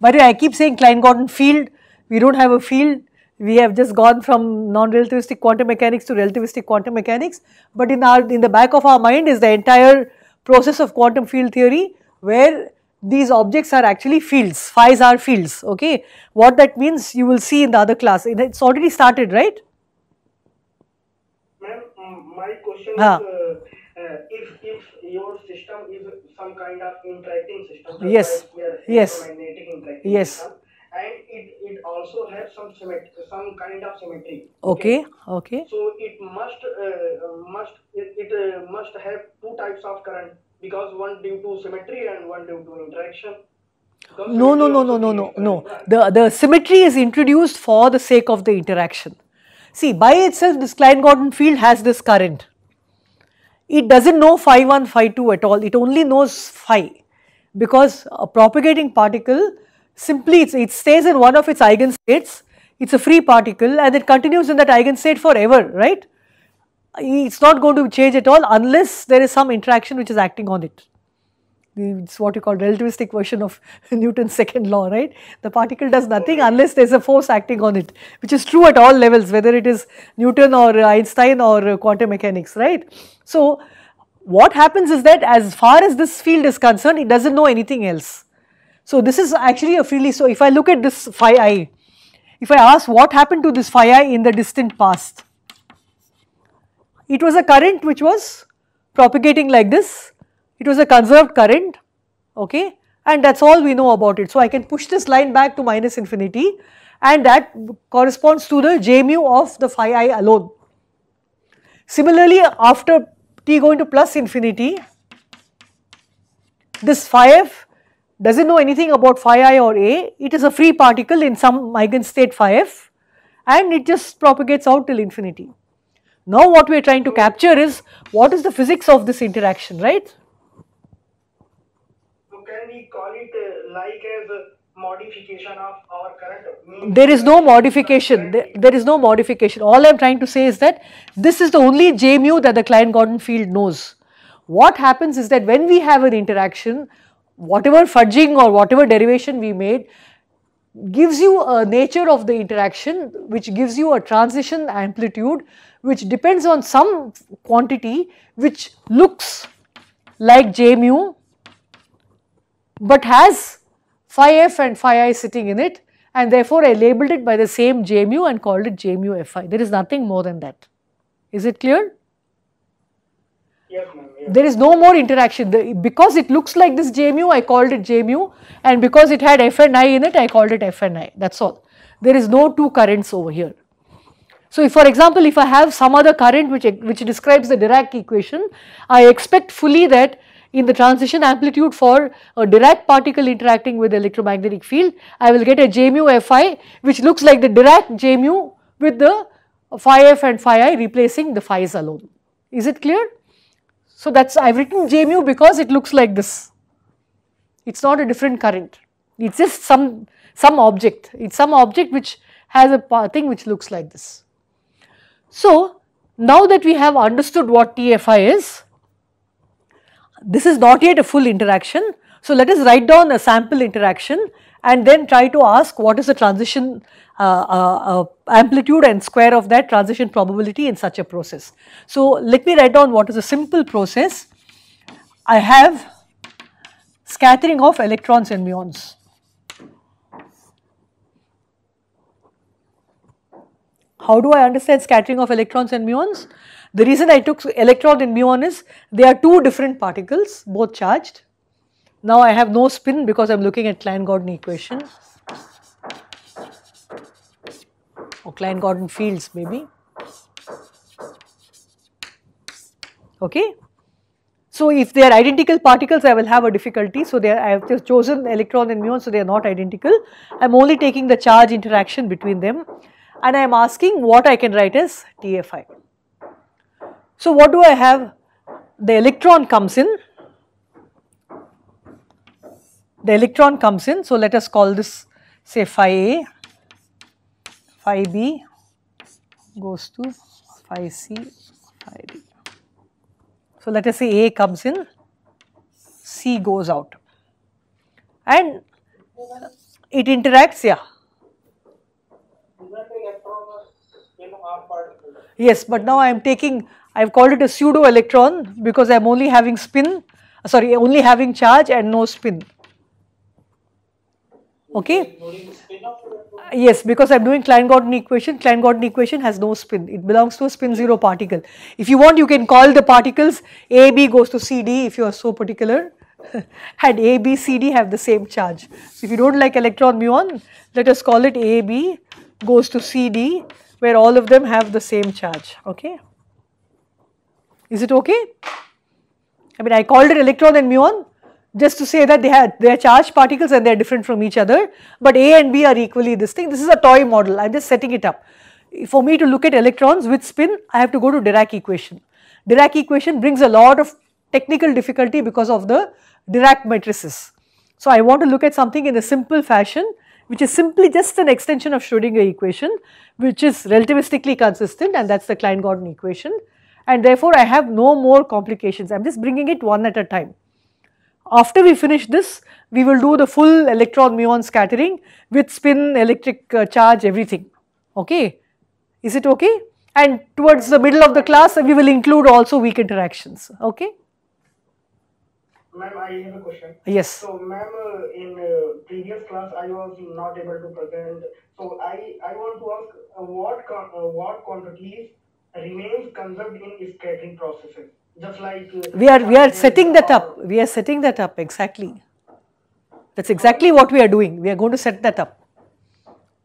By the way, I keep saying Klein-Gordon field, we do not have a field, we have just gone from non-relativistic quantum mechanics to relativistic quantum mechanics, but in our, in the back of our mind is the entire process of quantum field theory where these objects are actually fields, phi's are fields, okay. What that means you will see in the other class, it's already started, right. Uh, uh, if if your system is some kind of interacting system, yes, yes, yes, system, and it, it also has some symmetry, some kind of symmetry. Okay, okay. So it must uh, must it, it must have two types of current because one due to symmetry and one due to interaction. No, no, no, no, no, no, no. The, the symmetry is introduced for the sake of the interaction. See, by itself, this Klein-Gordon field has this current. It does not know phi 1, phi 2 at all, it only knows phi because a propagating particle simply it stays in one of its eigenstates, it is a free particle and it continues in that eigenstate forever, right. It is not going to change at all unless there is some interaction which is acting on it it's what you call relativistic version of Newton's second law, right? The particle does nothing unless there's a force acting on it, which is true at all levels, whether it is Newton or Einstein or quantum mechanics, right? So, what happens is that as far as this field is concerned, it doesn't know anything else. So, this is actually a freely, so if I look at this phi i, if I ask what happened to this phi i in the distant past, it was a current which was propagating like this it was a conserved current, okay, and that is all we know about it. So, I can push this line back to minus infinity and that corresponds to the j mu of the phi i alone. Similarly, after t going to plus infinity, this phi f does not know anything about phi i or a, it is a free particle in some eigenstate phi f and it just propagates out till infinity. Now what we are trying to capture is what is the physics of this interaction, right? call it uh, like as modification of our current There is no modification. There, there is no modification. All I am trying to say is that this is the only J mu that the Klein-Gordon field knows. What happens is that when we have an interaction, whatever fudging or whatever derivation we made gives you a nature of the interaction which gives you a transition amplitude which depends on some quantity which looks like J mu but has phi f and phi i sitting in it and therefore I labeled it by the same JMU and called it JMU FI. There is nothing more than that. Is it clear? Yes, yes. There is no more interaction. The, because it looks like this JMU, I called it JMU and because it had F and I in it, I called it F and I. That is all. There is no two currents over here. So, if for example, if I have some other current which, which describes the Dirac equation, I expect fully that in the transition amplitude for a Dirac particle interacting with electromagnetic field, I will get a j mu F i, which looks like the Dirac j mu with the phi f and phi i replacing the phi's alone. Is it clear? So, that is I have written j mu because it looks like this. It is not a different current, it is just some, some object, it is some object which has a thing which looks like this. So, now that we have understood what TFI is, this is not yet a full interaction. So, let us write down a sample interaction and then try to ask what is the transition uh, uh, uh, amplitude and square of that transition probability in such a process. So, let me write down what is a simple process. I have scattering of electrons and muons. How do I understand scattering of electrons and muons? The reason I took electron and muon is they are two different particles, both charged. Now I have no spin because I am looking at Klein-Gordon equation or Klein-Gordon fields maybe. Okay. So if they are identical particles, I will have a difficulty. So are, I have just chosen electron and muon, so they are not identical. I am only taking the charge interaction between them and I am asking what I can write as TFI. So, what do I have? The electron comes in, the electron comes in. So, let us call this say phi A, phi B goes to phi C, phi D. So, let us say A comes in, C goes out and it interacts, yeah. Yes, but now I am taking I have called it a pseudo electron because I am only having spin, sorry, only having charge and no spin. Okay? Yes, because I am doing Klein-Gordon equation, Klein-Gordon equation has no spin, it belongs to a spin 0 particle. If you want you can call the particles A, B goes to C, D if you are so particular and A, B, C, D have the same charge. So, if you do not like electron muon, let us call it A, B goes to C, D where all of them have the same charge. Okay? Is it okay? I mean, I called it electron and muon just to say that they are they charged particles and they are different from each other, but A and B are equally this thing. This is a toy model. I am just setting it up. For me to look at electrons with spin, I have to go to Dirac equation. Dirac equation brings a lot of technical difficulty because of the Dirac matrices. So, I want to look at something in a simple fashion which is simply just an extension of Schrodinger equation which is relativistically consistent and that is the Klein-Gordon equation and therefore I have no more complications. I am just bringing it one at a time. After we finish this, we will do the full electron muon scattering with spin, electric uh, charge, everything. Okay. Is it okay? And towards the middle of the class, we will include also weak interactions. Okay. Ma'am, I have a question. Yes. So, ma'am, uh, in uh, previous class, I was not able to present. So, I, I want to ask uh, what, uh, what quantities remains conserved in scattering processes just like uh, we are we are setting that up we are setting that up exactly that's exactly what we are doing we are going to set that up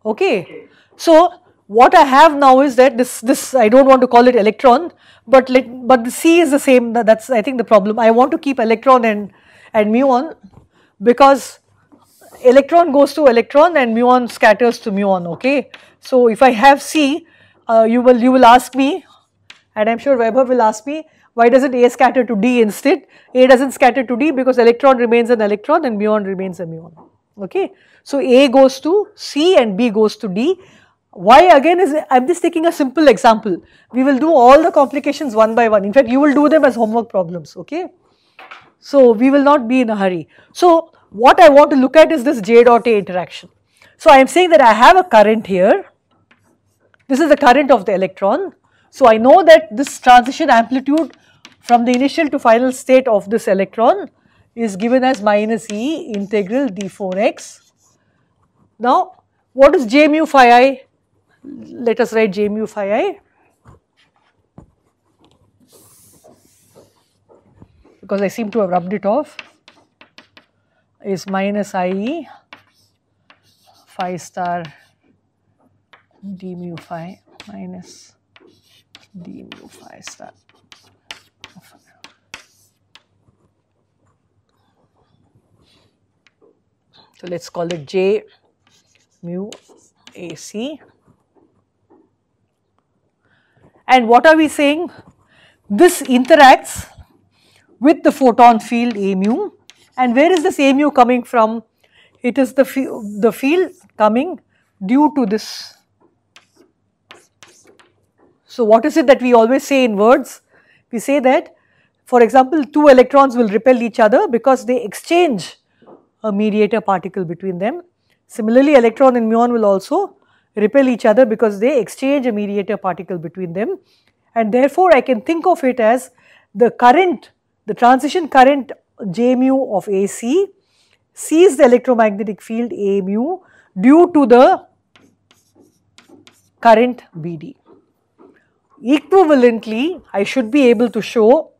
okay, okay. so what i have now is that this this i don't want to call it electron but let but the c is the same that's i think the problem i want to keep electron and and muon because electron goes to electron and muon scatters to muon okay so if i have c uh, you will you will ask me, and I'm sure Weber will ask me, why doesn't A scatter to D instead? A doesn't scatter to D because electron remains an electron and muon remains a muon. Okay, so A goes to C and B goes to D. Why again is I am just taking a simple example. We will do all the complications one by one. In fact, you will do them as homework problems. Okay, so we will not be in a hurry. So what I want to look at is this J dot A interaction. So I am saying that I have a current here this is the current of the electron. So, I know that this transition amplitude from the initial to final state of this electron is given as minus E integral d4x. Now, what is j mu phi i? Let us write j mu phi i. because I seem to have rubbed it off is minus IE phi star d mu phi minus d mu phi star So let's call it J mu AC. And what are we saying? This interacts with the photon field A mu. And where is this A mu coming from? It is the, the field coming due to this so, what is it that we always say in words? We say that for example, two electrons will repel each other because they exchange a mediator particle between them. Similarly, electron and muon will also repel each other because they exchange a mediator particle between them and therefore, I can think of it as the current, the transition current J mu of AC sees the electromagnetic field A mu due to the current BD. Equivalently, I should be able to show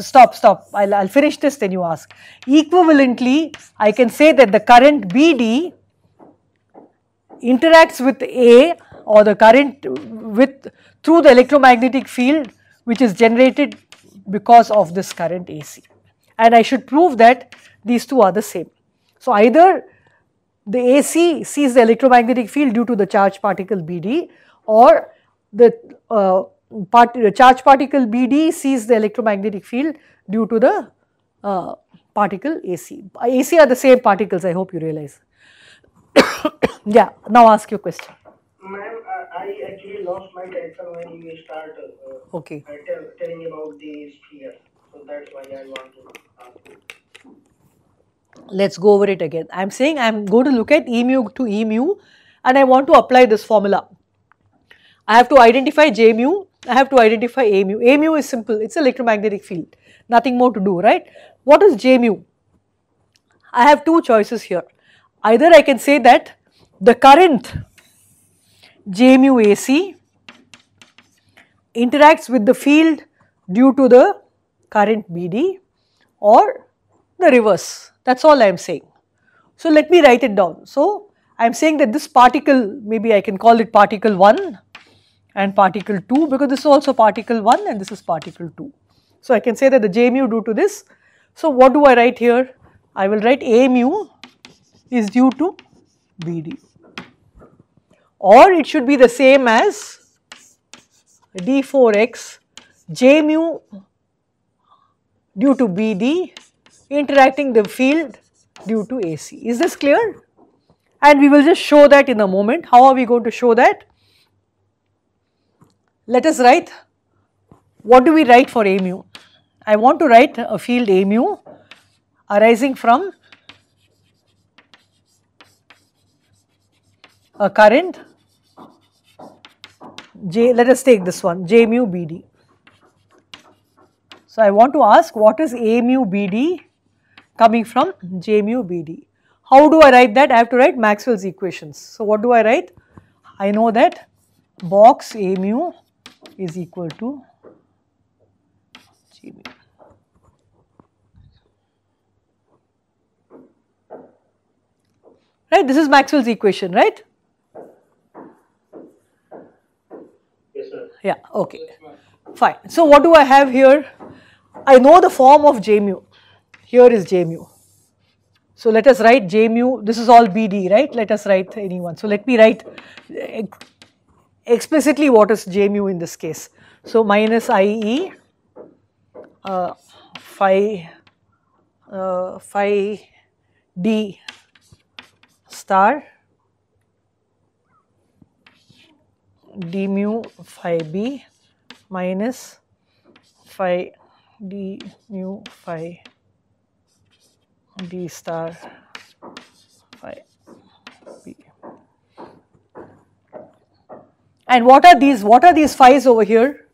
stop, stop. I'll, I'll finish this, then you ask. Equivalently, I can say that the current BD interacts with A or the current with through the electromagnetic field which is generated because of this current AC. And I should prove that these two are the same. So, either the AC sees the electromagnetic field due to the charged particle BD or the uh, part, charge particle BD sees the electromagnetic field due to the uh, particle AC. AC are the same particles I hope you realize. yeah, now ask your question. Ma'am, uh, I actually lost my connection when you start uh, okay. uh, tell, telling about the sphere. So that's why I want to ask you. Let's go over it again. I am saying I am going to look at e mu to e mu and I want to apply this formula. I have to identify J mu, I have to identify A mu. A mu is simple, it is electromagnetic field, nothing more to do, right. What is J mu? I have two choices here. Either I can say that the current J mu AC interacts with the field due to the current BD or the reverse. That is all I am saying. So, let me write it down. So, I am saying that this particle, maybe I can call it particle 1 and particle 2 because this is also particle 1 and this is particle 2. So, I can say that the j mu due to this. So, what do I write here? I will write A mu is due to B d or it should be the same as d4x j mu due to BD interacting the field due to AC. Is this clear? And we will just show that in a moment. How are we going to show that? Let us write, what do we write for A mu? I want to write a field A mu arising from a current J, let us take this one, J mu BD. So, I want to ask what is A mu BD coming from J mu BD. How do I write that? I have to write Maxwell's equations. So, what do I write? I know that box A mu is equal to GB. Right, this is Maxwell's equation, right? Yes, sir. Yeah, okay. Fine. So, what do I have here? I know the form of J mu. Here is J mu. So, let us write J mu. This is all BD, right? Let us write anyone. So, let me write explicitly what is j mu in this case. So, minus i e uh, phi uh, phi d star d mu phi b minus phi d mu phi d star And what are these? What are these phi's over here?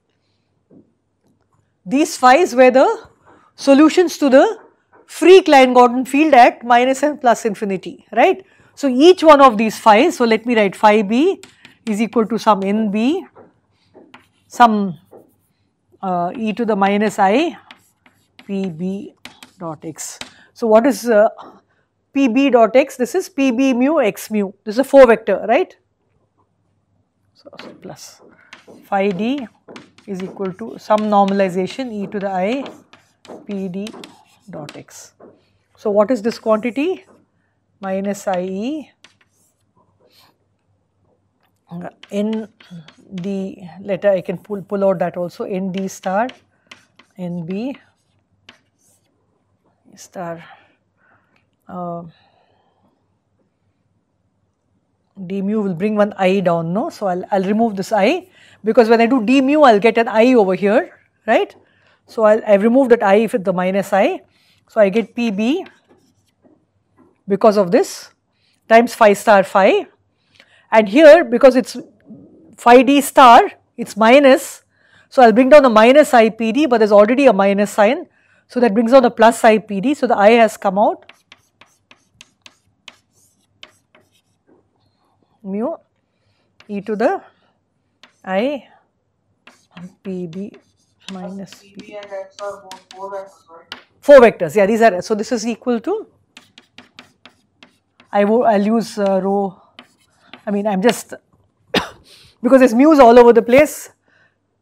These phi's were the solutions to the free Klein-Gordon field at minus n plus infinity, right? So, each one of these phi's, so let me write phi b is equal to some nb, some uh, e to the minus i pb dot x. So, what is uh, pb dot x? This is pb mu x mu, this is a 4 vector, right? So, plus phi d is equal to some normalization e to the i p d dot x. So, what is this quantity? Minus i e in the letter I can pull, pull out that also n D star n B star uh, d mu will bring one i down, no? So, I will I'll remove this i because when I do d mu, I will get an i over here, right? So, I have removed that i with the minus i. So, I get pb because of this times phi star phi and here because it's phi d star, it's minus. So, I will bring down the minus i pd, but there is already a minus sign. So, that brings down the plus i pd. So, the i has come out mu e to the i p b minus p. and x four vectors, yeah, these are so this is equal to I will I'll use uh, rho. I mean, I'm just because there's mu's all over the place,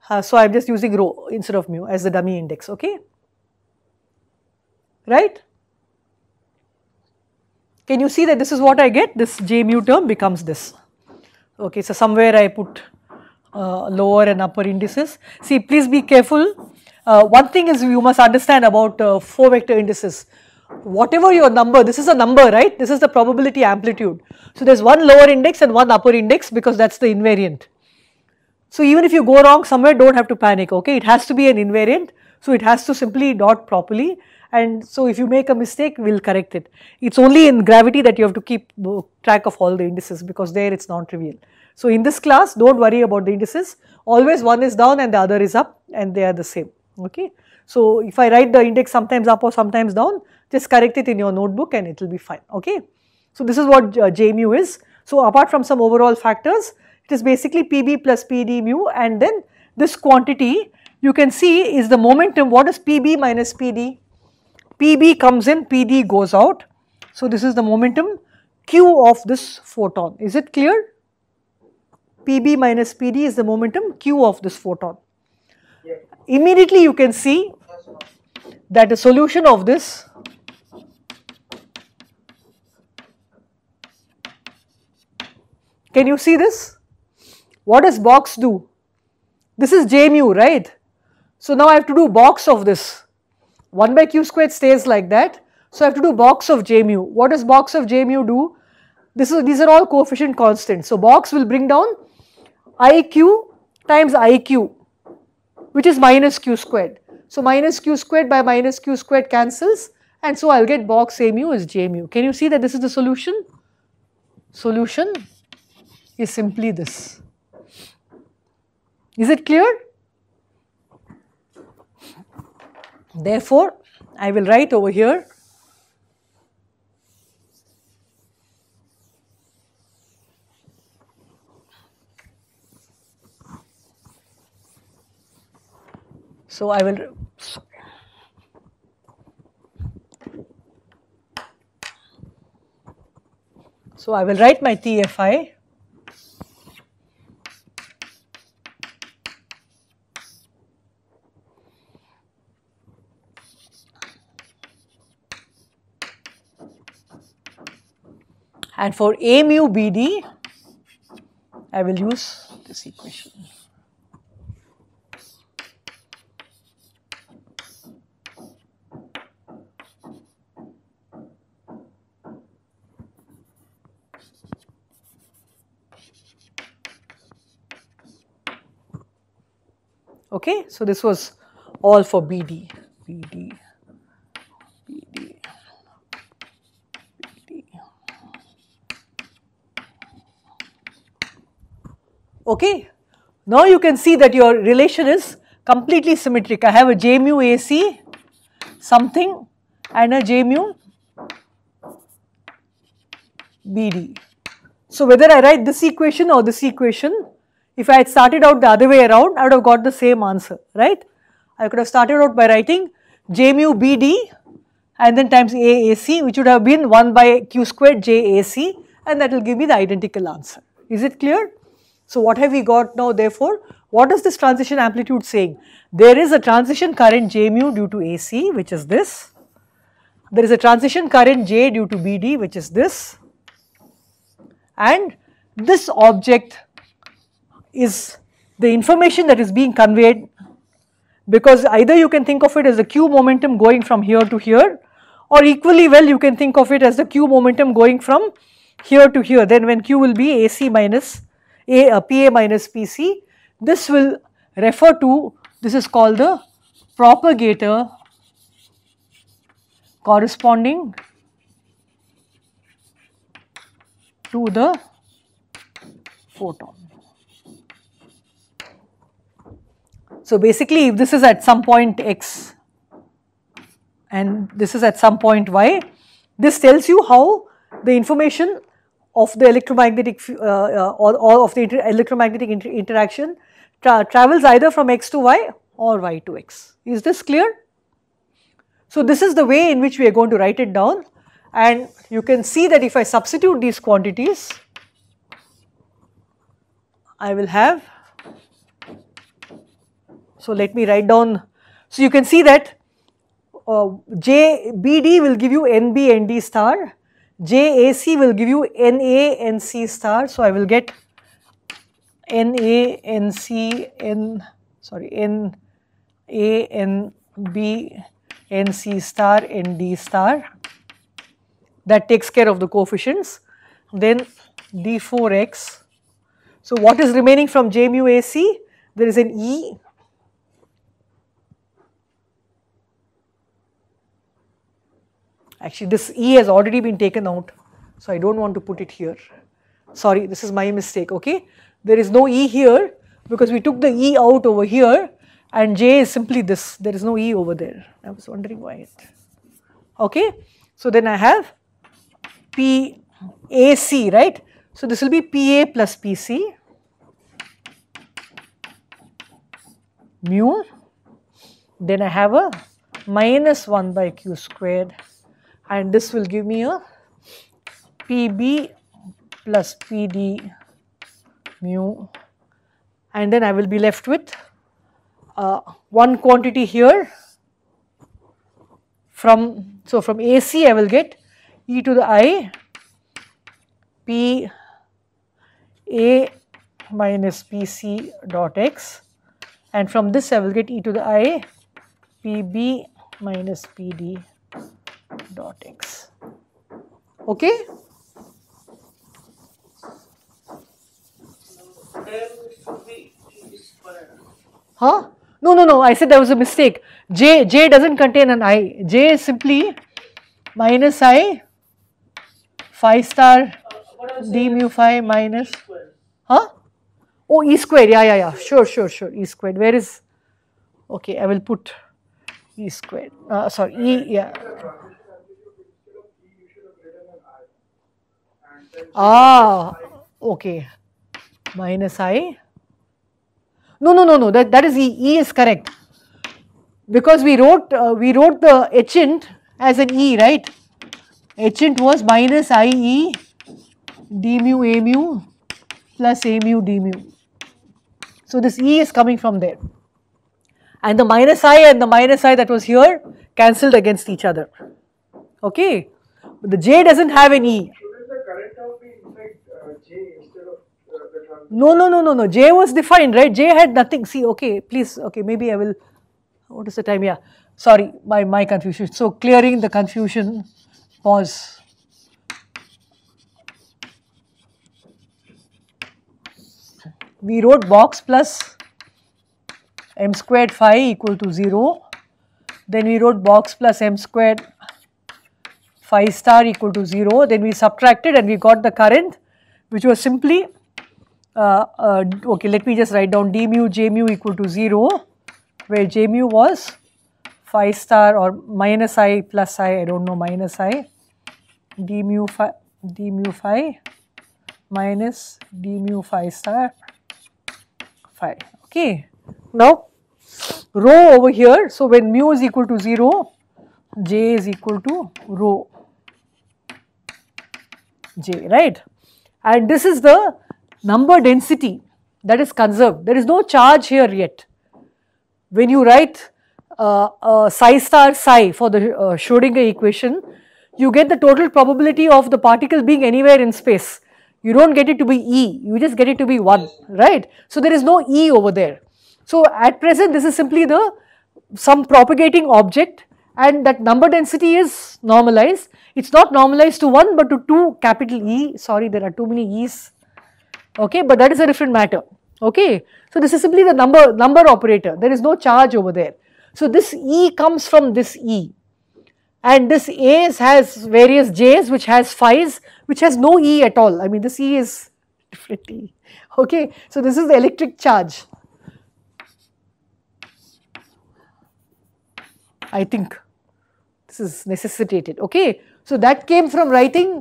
uh, so I'm just using rho instead of mu as the dummy index. Okay, right? can you see that this is what I get this j mu term becomes this okay so somewhere I put uh, lower and upper indices see please be careful uh, one thing is you must understand about uh, 4 vector indices whatever your number this is a number right this is the probability amplitude so there is one lower index and one upper index because that is the invariant so even if you go wrong somewhere do not have to panic okay it has to be an invariant so it has to simply dot properly and so if you make a mistake we will correct it. It's only in gravity that you have to keep track of all the indices because there it's non-trivial. So in this class don't worry about the indices always one is down and the other is up and they are the same okay. So if I write the index sometimes up or sometimes down just correct it in your notebook and it will be fine okay. So this is what uh, JMU is. So apart from some overall factors it is basically PB plus PD mu and then this quantity you can see is the momentum what is PB minus PD PB comes in, PD goes out. So, this is the momentum Q of this photon. Is it clear? PB minus PD is the momentum Q of this photon. Immediately you can see that the solution of this Can you see this? What does box do? This is J mu, right? So now I have to do box of this. 1 by q squared stays like that. So I have to do box of j mu. What does box of j mu do? This is, these are all coefficient constants. So box will bring down iq times iq which is minus q squared. So minus q squared by minus q squared cancels and so I will get box A mu is J mu. Can you see that this is the solution? Solution is simply this. Is it clear? Therefore, I will write over here So, I will So, I will write my TFI And for A mu BD, I will use this equation. Okay, so this was all for BD. BD. Okay. Now you can see that your relation is completely symmetric. I have a J mu AC something and a J mu BD. So whether I write this equation or this equation, if I had started out the other way around, I would have got the same answer, right? I could have started out by writing J mu BD and then times AAC which would have been 1 by q squared JAC and that will give me the identical answer. Is it clear? So, what have we got now therefore? What is this transition amplitude saying? There is a transition current J mu due to AC which is this. There is a transition current J due to BD which is this. And this object is the information that is being conveyed because either you can think of it as the q momentum going from here to here or equally well you can think of it as the q momentum going from here to here then when q will be AC minus a, uh, PA minus PC. This will refer to, this is called the propagator corresponding to the photon. So basically if this is at some point x and this is at some point y, this tells you how the information of the electromagnetic uh, uh, or, or, of the inter electromagnetic inter interaction tra travels either from x to y or y to x. Is this clear? So, this is the way in which we are going to write it down and you can see that if I substitute these quantities, I will have, so let me write down, so you can see that uh, JBD will give you N B N D star JAC will give you NANC star. So, I will get NC N sorry NANB NC star ND star that takes care of the coefficients. Then D4X. So, what is remaining from J mu AC? There is an E Actually, this E has already been taken out. So, I do not want to put it here. Sorry, this is my mistake, okay. There is no E here because we took the E out over here and J is simply this. There is no E over there. I was wondering why it, okay. So, then I have PAC, right. So, this will be PA plus PC mu. Then I have a minus 1 by q squared and this will give me a PB plus PD mu and then I will be left with uh, one quantity here from so from AC I will get e to the i p a minus p c dot x and from this I will get e to the i PB minus p d dot x. Okay? Huh? No, no, no. I said there was a mistake. J J doesn't contain an i. J is simply minus i phi star d mu phi minus. huh? Oh, e squared. Yeah, yeah, yeah. Sure, sure, sure. E squared. Where is? Okay, I will put e squared. Uh, sorry, e. Yeah. Ah, okay. Minus i. No, no, no, no. That that is e. E is correct because we wrote uh, we wrote the hint as an e, right? Hint was minus i e d mu a mu plus a mu d mu. So this e is coming from there, and the minus i and the minus i that was here cancelled against each other. Okay, but the j doesn't have an e. No, no, no, no, no. J was defined, right? J had nothing. See, okay, please, okay, maybe I will. What is the time? Yeah, sorry, my, my confusion. So, clearing the confusion, pause. We wrote box plus m squared phi equal to 0. Then we wrote box plus m squared phi star equal to 0. Then we subtracted and we got the current which was simply uh, uh, okay let me just write down d mu j mu equal to 0 where j mu was phi star or minus i plus i I do not know minus i d mu phi d mu phi minus d mu phi star phi okay. Now rho over here so when mu is equal to 0 j is equal to rho j right and this is the number density that is conserved. There is no charge here yet. When you write uh, uh, psi star psi for the uh, Schrodinger equation, you get the total probability of the particle being anywhere in space. You don't get it to be E, you just get it to be 1, right? So there is no E over there. So at present, this is simply the some propagating object and that number density is normalized. It is not normalized to 1 but to 2 capital E. Sorry, there are too many E's okay but that is a different matter okay so this is simply the number number operator there is no charge over there so this e comes from this e and this a's has various j's which has phi's which has no e at all i mean this e is different e okay so this is the electric charge i think this is necessitated okay so that came from writing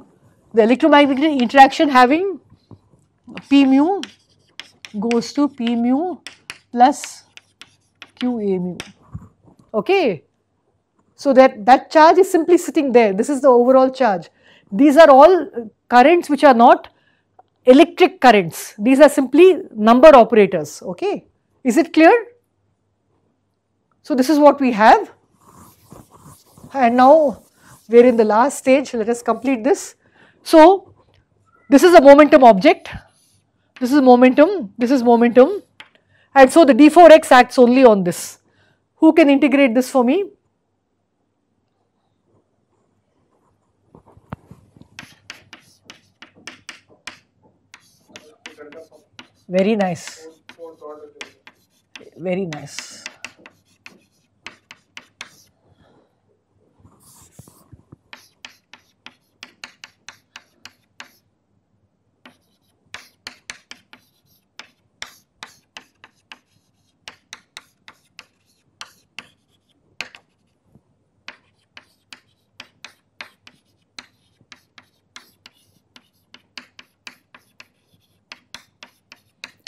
the electromagnetic interaction having P mu goes to P mu plus QA mu. Okay. So that, that charge is simply sitting there. This is the overall charge. These are all currents which are not electric currents. These are simply number operators. Okay. Is it clear? So this is what we have. And now we are in the last stage. Let us complete this. So this is a momentum object this is momentum, this is momentum and so the d4x acts only on this. Who can integrate this for me? Very nice. Very nice.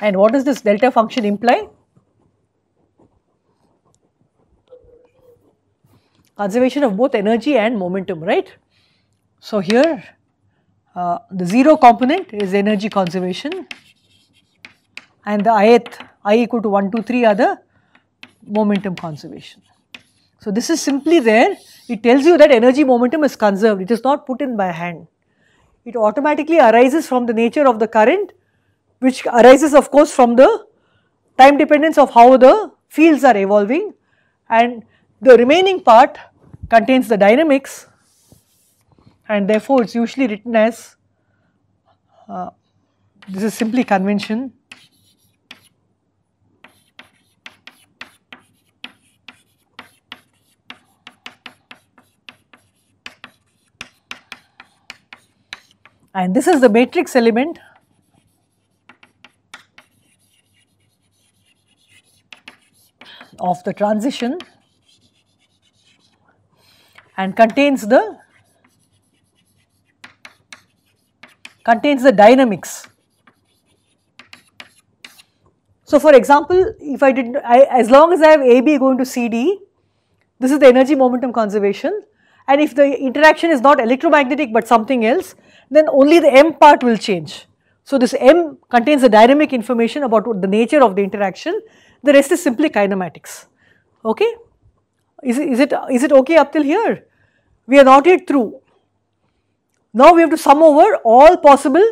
And what does this delta function imply? Conservation of both energy and momentum, right? So, here uh, the 0 component is energy conservation and the ith i equal to 1 2 3 are the momentum conservation. So, this is simply there it tells you that energy momentum is conserved it is not put in by hand it automatically arises from the nature of the current which arises of course from the time dependence of how the fields are evolving and the remaining part contains the dynamics and therefore it is usually written as uh, this is simply convention and this is the matrix element of the transition and contains the contains the dynamics. So, for example, if I did I, as long as I have AB going to CD, this is the energy momentum conservation and if the interaction is not electromagnetic but something else, then only the M part will change. So, this M contains the dynamic information about the nature of the interaction the rest is simply kinematics. Okay? Is it, is it, is it okay up till here? We are not yet through. Now we have to sum over all possible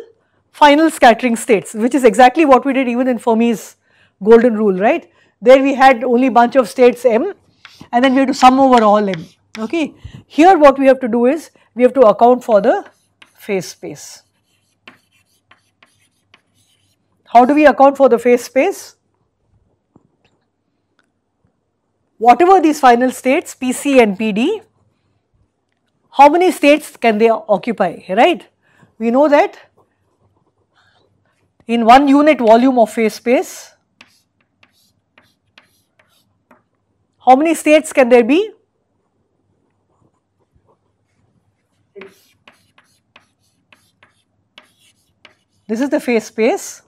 final scattering states, which is exactly what we did even in Fermi's golden rule, right? There we had only bunch of states m and then we have to sum over all m, okay? Here what we have to do is we have to account for the phase space. How do we account for the phase space? whatever these final states PC and PD, how many states can they occupy, right? We know that in one unit volume of phase space, how many states can there be? This is the phase space,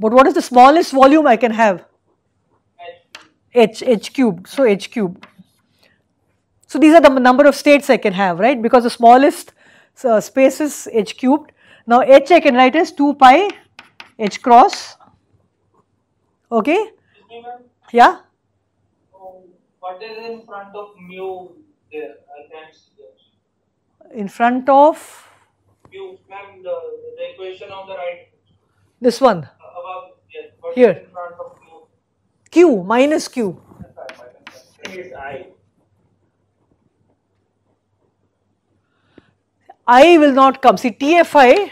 but what is the smallest volume I can have? h, h cube, so h cube. So these are the number of states I can have, right, because the smallest uh, space is h cubed. Now h I can write as 2 pi h cross, okay, yeah. what is in front of mu there? I can't see In front of? Mu ma'am, the, the, equation on the right. This one? Uh, above, yes, Here. Q minus Q. I will not come. See TFI,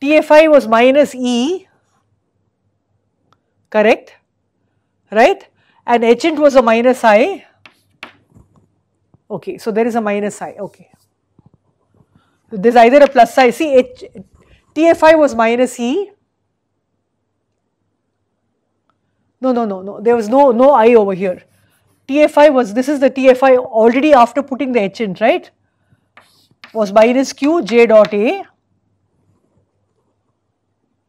TFI was minus E, correct, right? And agent was a minus I, okay. So there is a minus I, okay. So there is either a plus I, see H, TFI was minus E, No, no, no, no. There was no, no I over here. TFI was, this is the TFI already after putting the H in, right? Was minus Q J dot A.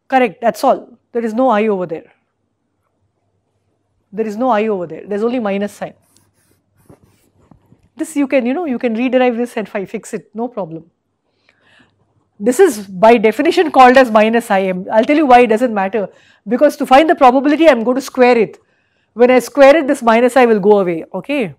Correct, that's all. There is no I over there. There is no I over there. There is only minus sign. This you can, you know, you can rederive this and fix it, no problem this is by definition called as minus im. I will tell you why it does not matter because to find the probability I am going to square it. When I square it this minus i will go away okay.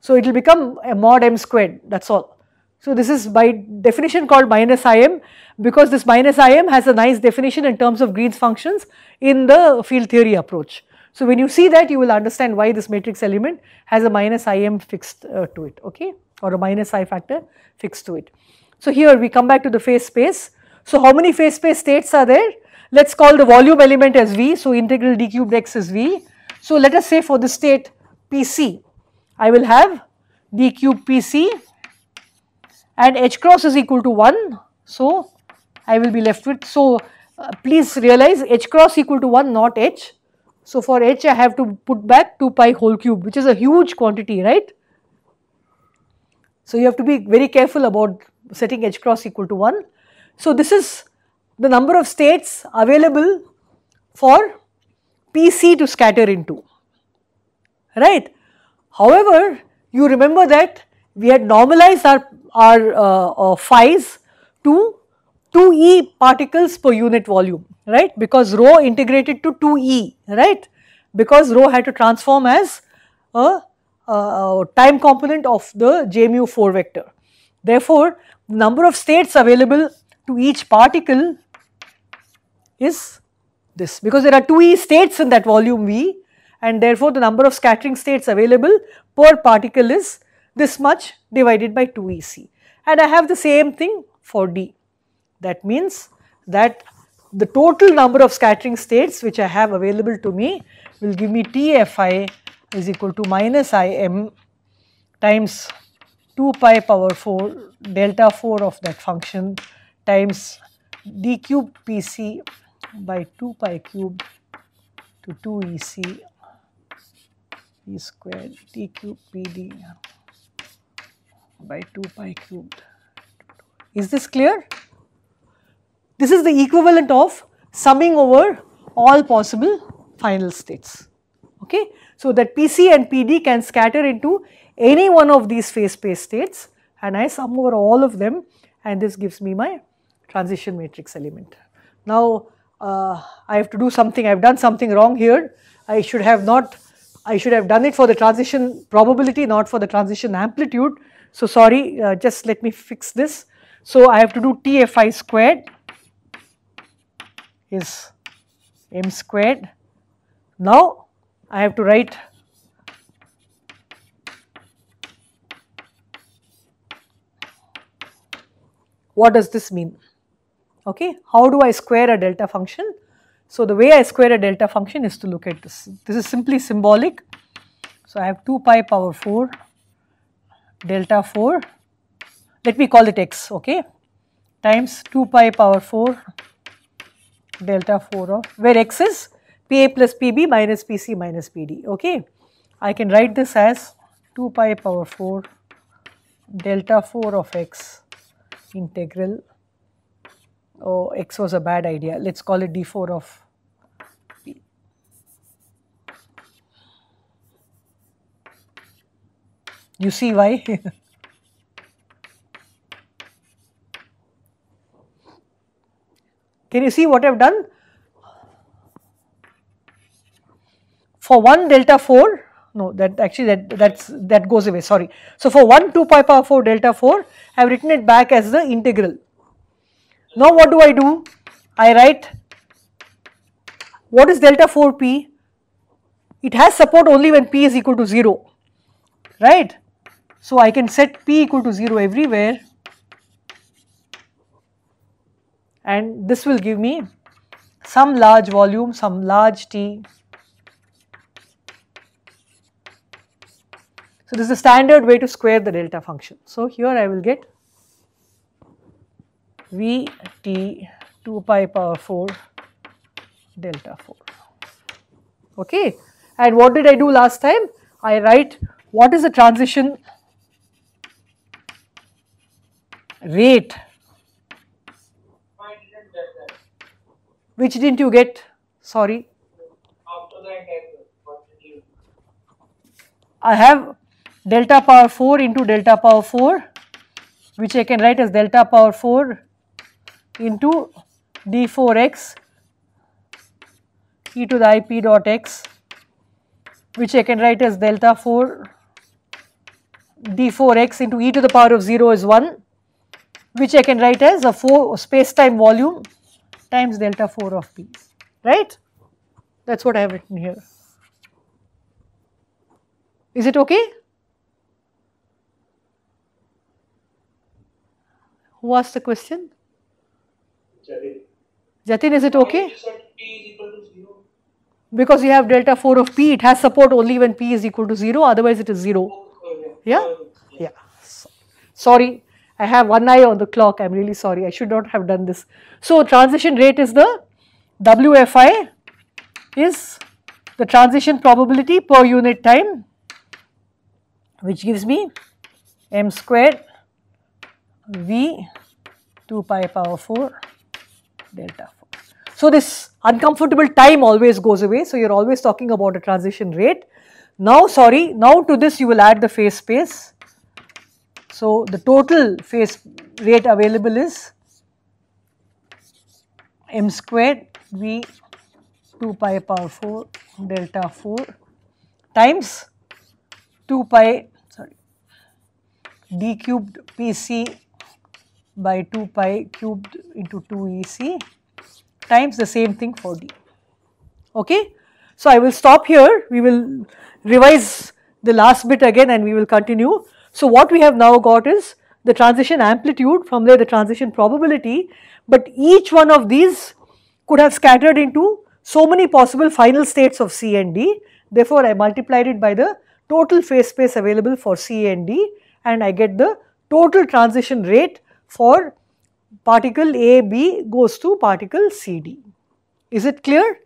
So, it will become a mod m squared that is all. So, this is by definition called minus im because this minus im has a nice definition in terms of Green's functions in the field theory approach. So, when you see that you will understand why this matrix element has a minus im fixed uh, to it okay or a minus i factor fixed to it. So here we come back to the phase space. So how many phase space states are there? Let us call the volume element as V. So integral d cubed x is V. So let us say for the state PC, I will have d cubed PC and h cross is equal to 1. So I will be left with, so uh, please realize h cross equal to 1 not h. So for h I have to put back 2 pi whole cube which is a huge quantity right. So you have to be very careful about setting h cross equal to 1. So, this is the number of states available for PC to scatter into, right. However, you remember that we had normalized our, our uh, uh, phi's to 2e particles per unit volume, right, because rho integrated to 2e, right, because rho had to transform as a time component of the JMU 4 vector. Therefore, number of states available to each particle is this because there are 2e states in that volume V and therefore the number of scattering states available per particle is this much divided by 2ec and I have the same thing for D. That means that the total number of scattering states which I have available to me will give me TFI is equal to minus Im times 2 pi power 4 delta 4 of that function times d cube pc by 2 pi cube to 2 ec e squared t cube pd by 2 pi cubed. Is this clear? This is the equivalent of summing over all possible final states. Okay? So, that PC and PD can scatter into any one of these phase space states and I sum over all of them and this gives me my transition matrix element. Now, uh, I have to do something, I have done something wrong here. I should have not, I should have done it for the transition probability, not for the transition amplitude. So, sorry, uh, just let me fix this. So, I have to do TFI squared is m squared. Now, I have to write What does this mean? Okay, how do I square a delta function? So, the way I square a delta function is to look at this. This is simply symbolic. So, I have 2 pi power 4 delta 4, let me call it x, okay, times 2 pi power 4 delta 4 of where x is Pa plus Pb minus Pc minus Pd, okay. I can write this as 2 pi power 4 delta 4 of x integral oh x was a bad idea let's call it d4 of p you see why can you see what i've done for one delta 4 no that actually that that's that goes away sorry. So, for 1 2 pi power 4 delta 4 I have written it back as the integral. Now, what do I do? I write what is delta 4 p? It has support only when p is equal to 0 right. So, I can set p equal to 0 everywhere and this will give me some large volume, some large T So, this is the standard way to square the delta function. So, here I will get V t 2 pi power 4 delta 4. Okay. And what did I do last time? I write what is the transition rate which didn't you get sorry I have delta power 4 into delta power 4 which I can write as delta power 4 into d4x e to the i p dot x which I can write as delta 4 d4x into e to the power of 0 is 1 which I can write as a 4 space time volume times delta 4 of p right that is what I have written here. Is it okay? Who asked the question? Jatin. Jatin, is it okay? Because you have delta 4 of p, it has support only when p is equal to 0, otherwise it is 0. Yeah? Yeah. So, sorry, I have one eye on the clock. I'm really sorry. I should not have done this. So, transition rate is the WFI is the transition probability per unit time which gives me m squared V 2 pi power 4 delta 4. So this uncomfortable time always goes away. So you are always talking about a transition rate. Now sorry, now to this you will add the phase space. So the total phase rate available is m squared v 2 pi power 4 delta 4 times 2 pi sorry d cubed pc by 2 pi cubed into 2 EC times the same thing for D. Okay? So, I will stop here. We will revise the last bit again and we will continue. So, what we have now got is the transition amplitude from there the transition probability, but each one of these could have scattered into so many possible final states of C and D. Therefore, I multiplied it by the total phase space available for C and D and I get the total transition rate for particle AB goes to particle CD. Is it clear?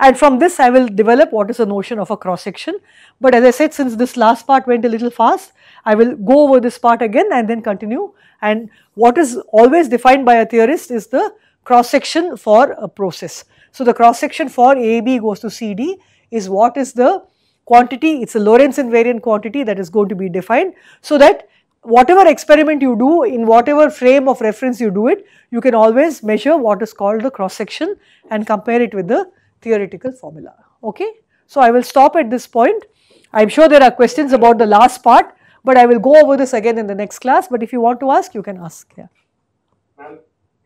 And from this I will develop what is the notion of a cross section. But as I said since this last part went a little fast, I will go over this part again and then continue. And what is always defined by a theorist is the cross section for a process. So, the cross section for AB goes to CD is what is the quantity, it is a Lorentz invariant quantity that is going to be defined so that whatever experiment you do in whatever frame of reference you do it, you can always measure what is called the cross section and compare it with the theoretical formula. Okay. So, I will stop at this point. I am sure there are questions about the last part, but I will go over this again in the next class. But if you want to ask, you can ask. Yeah.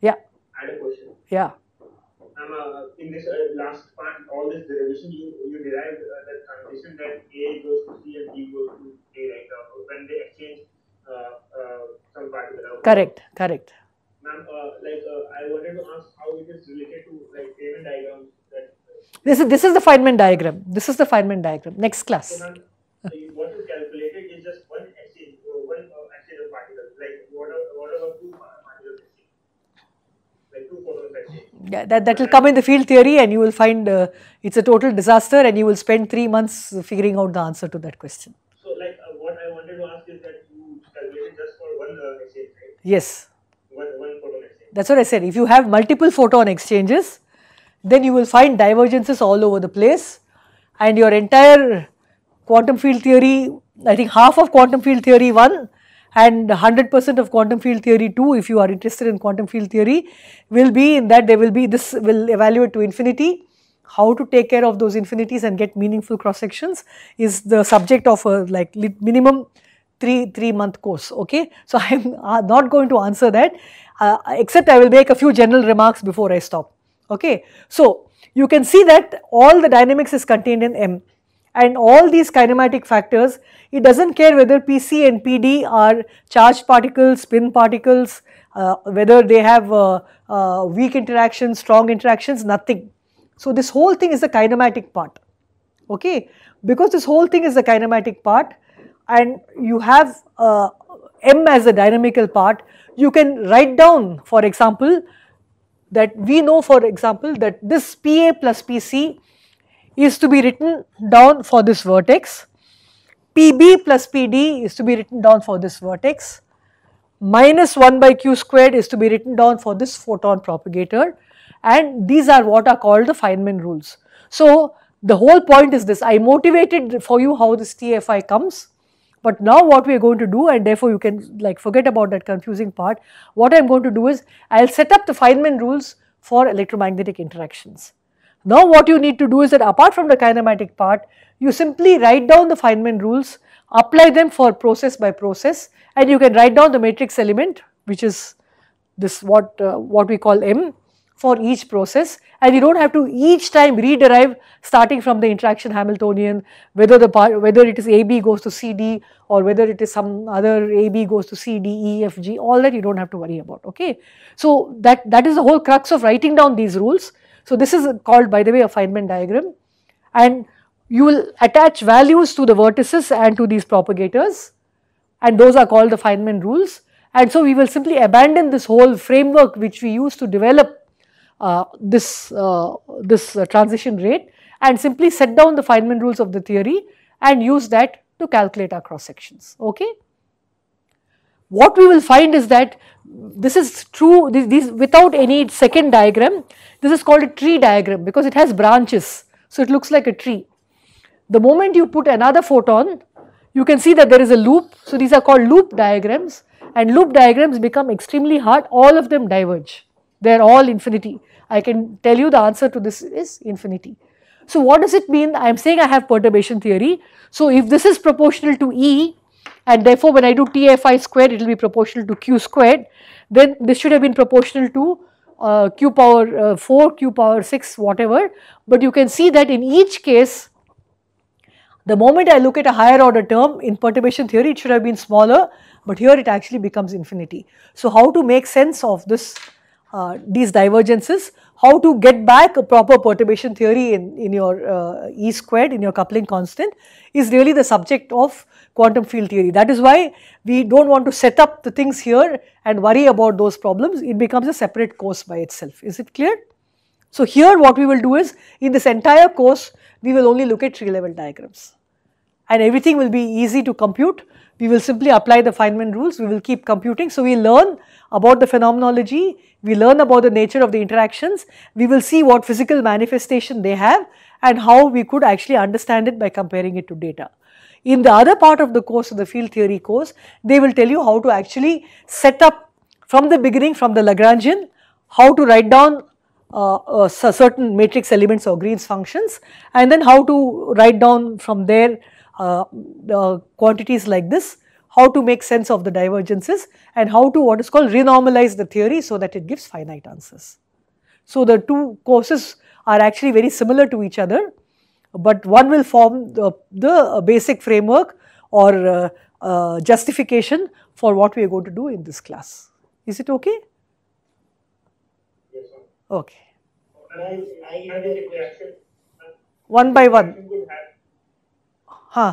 yeah. I had a question. Yeah. uh, in this uh, last part, all this derivation, you, you derived uh, the condition that A goes to C and B goes to A right uh, When they exchange uh, uh, some part of the Correct, correct. Ma'am, uh, like I wanted to ask how it is related to like Feynman this is this is the Feynman diagram. This is the Feynman diagram. Next class. So, calculated is just one exchange, one exchange of particles. Like what are what are the two particles? Like two photons exchange. Yeah, that that will come in the field theory, and you will find uh, it's a total disaster, and you will spend three months figuring out the answer to that question. Yes. One, one That's what I said. If you have multiple photon exchanges, then you will find divergences all over the place and your entire quantum field theory, I think half of quantum field theory 1 and 100% of quantum field theory 2 if you are interested in quantum field theory will be in that there will be this will evaluate to infinity how to take care of those infinities and get meaningful cross sections is the subject of a like minimum three three month course okay so i am uh, not going to answer that uh, except i will make a few general remarks before i stop okay so you can see that all the dynamics is contained in m and all these kinematic factors it doesn't care whether pc and pd are charged particles spin particles uh, whether they have uh, uh, weak interactions strong interactions nothing so this whole thing is the kinematic part okay because this whole thing is the kinematic part and you have uh, m as a dynamical part, you can write down for example that we know for example that this Pa plus Pc is to be written down for this vertex, Pb plus Pd is to be written down for this vertex, minus 1 by q squared is to be written down for this photon propagator and these are what are called the Feynman rules. So, the whole point is this, I motivated for you how this TFI comes but now what we are going to do and therefore you can like forget about that confusing part. What I am going to do is I will set up the Feynman rules for electromagnetic interactions. Now what you need to do is that apart from the kinematic part, you simply write down the Feynman rules, apply them for process by process and you can write down the matrix element which is this what, uh, what we call M for each process and you don't have to each time rederive starting from the interaction Hamiltonian whether the whether it is AB goes to CD or whether it is some other AB goes to C, D, E, F, G all that you don't have to worry about okay. So that that is the whole crux of writing down these rules. So this is called by the way a Feynman diagram and you will attach values to the vertices and to these propagators and those are called the Feynman rules and so we will simply abandon this whole framework which we used to develop uh, this, uh, this uh, transition rate and simply set down the Feynman rules of the theory and use that to calculate our cross sections. Okay? What we will find is that this is true these, without any second diagram. This is called a tree diagram because it has branches. So, it looks like a tree. The moment you put another photon, you can see that there is a loop. So, these are called loop diagrams and loop diagrams become extremely hard. All of them diverge. They are all infinity. I can tell you the answer to this is infinity. So what does it mean? I am saying I have perturbation theory. So if this is proportional to E and therefore when I do TFI squared it will be proportional to Q squared then this should have been proportional to uh, Q power uh, 4, Q power 6 whatever but you can see that in each case the moment I look at a higher order term in perturbation theory it should have been smaller but here it actually becomes infinity. So how to make sense of this uh, these divergences, how to get back a proper perturbation theory in, in your uh, E squared, in your coupling constant is really the subject of quantum field theory. That is why we do not want to set up the things here and worry about those problems, it becomes a separate course by itself. Is it clear? So, here what we will do is in this entire course, we will only look at tree level diagrams and everything will be easy to compute we will simply apply the Feynman rules, we will keep computing. So, we learn about the phenomenology, we learn about the nature of the interactions, we will see what physical manifestation they have and how we could actually understand it by comparing it to data. In the other part of the course of the field theory course, they will tell you how to actually set up from the beginning from the Lagrangian, how to write down uh, uh, certain matrix elements or Green's functions and then how to write down from there uh, quantities like this, how to make sense of the divergences and how to what is called renormalize the theory so that it gives finite answers. So, the two courses are actually very similar to each other, but one will form the, the basic framework or uh, uh, justification for what we are going to do in this class. Is it okay? Yes, okay. one by one. Huh.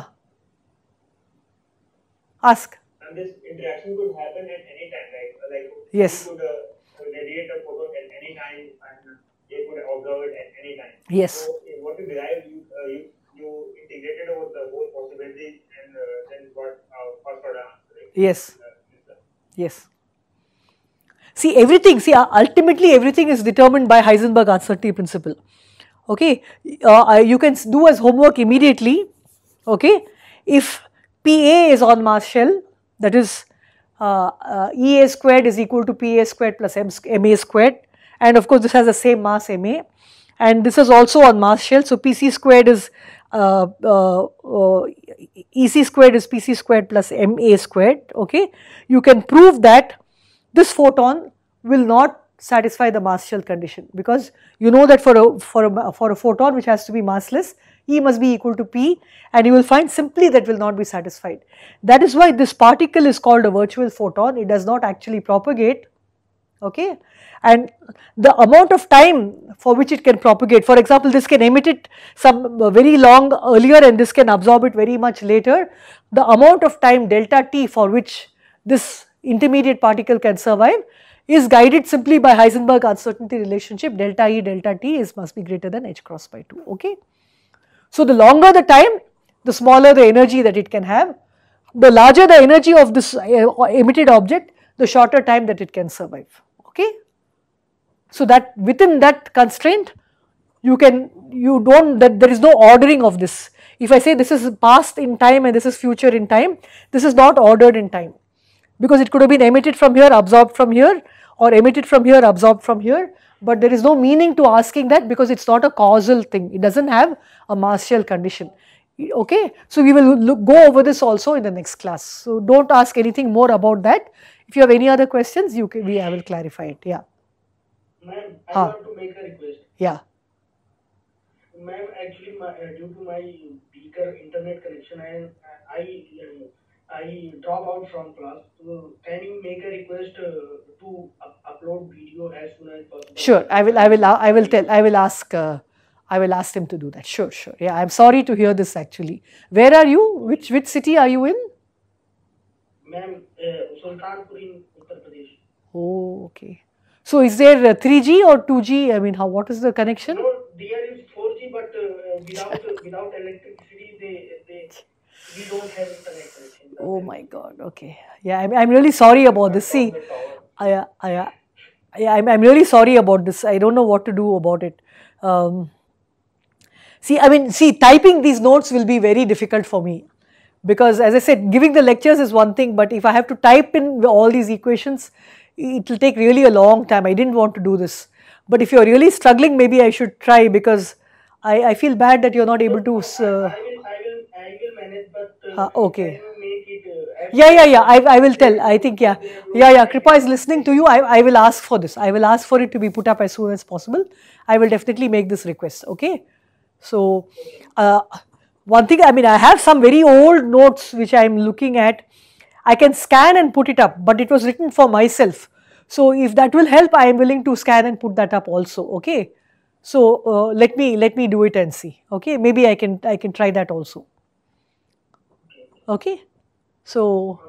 Ask. And this interaction could happen at any time, like, like yes. could uh, radiate a photon at any time and they could observe it at any time. Yes. So, in what you you, uh, you, you integrated over the whole possibilities and uh, then got uh, first order answer. Yes. Uh, yes. See everything, see uh, ultimately everything is determined by Heisenberg uncertainty principle. Okay, uh, you can do as homework immediately okay. If PA is on mass shell that is uh, uh, EA squared is equal to PA squared plus M, MA squared and of course this has the same mass MA and this is also on mass shell. So, PC squared is uh, uh, uh EC squared is PC squared plus MA squared okay. You can prove that this photon will not satisfy the mass shell condition because you know that for a, for a, for a photon which has to be massless E must be equal to P and you will find simply that will not be satisfied. That is why this particle is called a virtual photon, it does not actually propagate okay and the amount of time for which it can propagate for example this can emit it some uh, very long earlier and this can absorb it very much later the amount of time delta t for which this intermediate particle can survive is guided simply by Heisenberg uncertainty relationship delta E delta T is must be greater than h cross by 2 okay. So, the longer the time, the smaller the energy that it can have. The larger the energy of this uh, emitted object, the shorter time that it can survive. Okay? So, that within that constraint, you can, you do not, that there is no ordering of this. If I say this is past in time and this is future in time, this is not ordered in time because it could have been emitted from here, absorbed from here or emitted from here, absorbed from here but there is no meaning to asking that because it's not a causal thing. It doesn't have a martial condition. Okay, so we will look, go over this also in the next class. So don't ask anything more about that. If you have any other questions, you can, we I will clarify it. Yeah. Ma'am, I ah. want to make a request. Yeah. Ma'am, actually, my, uh, due to my weaker internet connection, I, I I drop out from class. So can you make a request uh, to up upload video as soon as possible? Sure, I will. I will. I will tell. I will ask. Uh, I will ask them to do that. Sure, sure. Yeah, I'm sorry to hear this. Actually, where are you? Which which city are you in? Ma'am, uh, Sultanpur in Uttar Pradesh. Oh, okay. So is there 3G uh, or 2G? I mean, how what is the connection? No, there is 4G, but uh, without uh, without electricity, they, they we don't have internet. Oh my God. Okay. Yeah, I'm, I'm really sorry about this. See, I, I, yeah, I'm, I'm really sorry about this. I don't know what to do about it. Um, see, I mean, see, typing these notes will be very difficult for me because as I said, giving the lectures is one thing, but if I have to type in all these equations, it will take really a long time. I didn't want to do this. But if you're really struggling, maybe I should try because I, I feel bad that you're not able to. Uh, uh, okay. Yeah, yeah, yeah. I, I will tell. I think, yeah. Yeah, yeah. Kripa is listening to you. I, I will ask for this. I will ask for it to be put up as soon as possible. I will definitely make this request. Okay. So, uh, one thing, I mean, I have some very old notes which I am looking at. I can scan and put it up, but it was written for myself. So, if that will help, I am willing to scan and put that up also. Okay. So, uh, let me, let me do it and see. Okay. Maybe I can, I can try that also. Okay. So,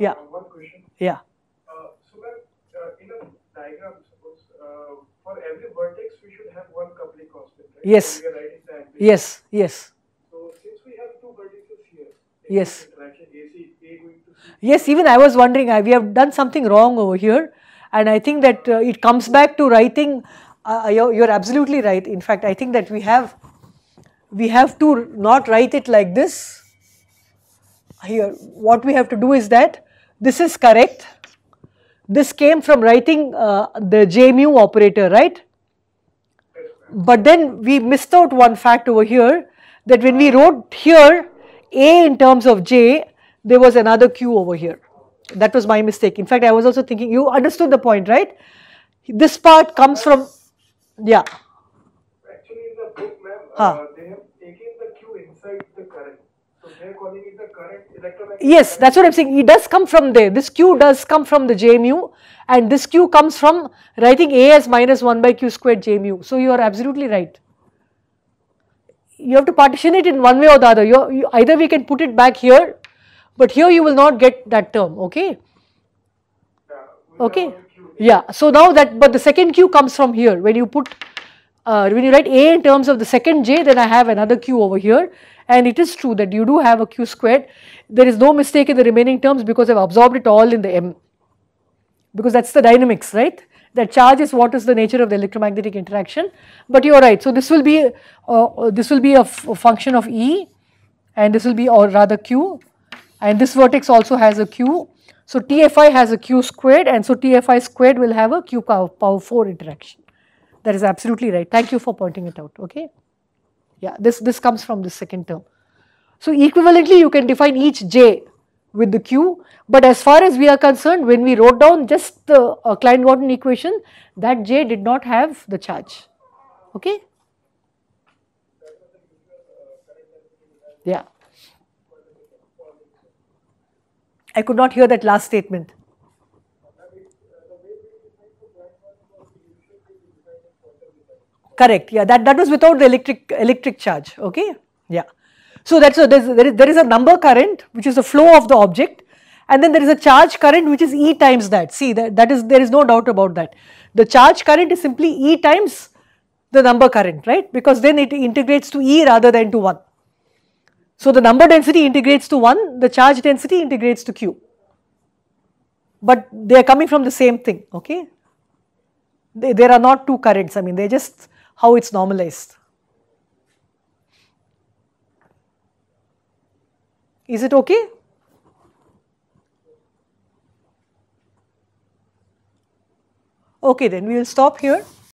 yeah. One question. Yeah. so, in a diagram, suppose for every vertex, we should have one coupling constant. Yes. Yes, yes. So, since we have two vertices here, yes. Yes, even I was wondering, I, we have done something wrong over here and I think that uh, it comes back to writing, uh, uh you're, you're, absolutely right. In fact, I think that we have, we have to not write it like this here what we have to do is that this is correct. This came from writing uh, the j mu operator, right? But then we missed out one fact over here that when we wrote here a in terms of j, there was another q over here. That was my mistake. In fact, I was also thinking, you understood the point, right? This part comes from, yeah. Actually, in the book, ma'am, uh, they have Yes, that's what I'm saying. It does come from there. This q does come from the j mu and this q comes from writing a as minus 1 by q squared j mu. So, you are absolutely right. You have to partition it in one way or the other. You, you, either we can put it back here, but here you will not get that term, okay? Okay. Yeah, so now that, but the second q comes from here when you put uh, when you write A in terms of the second J, then I have another Q over here. And it is true that you do have a Q squared. There is no mistake in the remaining terms because I've absorbed it all in the M. Because that's the dynamics, right? That charge is what is the nature of the electromagnetic interaction. But you're right. So this will be uh, this will be a, a function of E, and this will be or rather Q, and this vertex also has a Q. So TFI has a Q squared, and so TFI squared will have a Q power 4 interaction. That is absolutely right. Thank you for pointing it out. Okay. Yeah, this, this comes from the second term. So equivalently, you can define each j with the q. But as far as we are concerned, when we wrote down just the uh, Klein-Gordon equation, that j did not have the charge. Okay. Yeah. I could not hear that last statement. correct yeah that that was without the electric electric charge okay yeah so that's so there's, there is there is a number current which is the flow of the object and then there is a charge current which is E times that. See that, that is there is no doubt about that. The charge current is simply E times the number current right because then it integrates to E rather than to 1. So the number density integrates to 1, the charge density integrates to Q. But they are coming from the same thing okay. They, there are not two currents I mean they just how it's normalized. Is it okay? Okay then, we will stop here.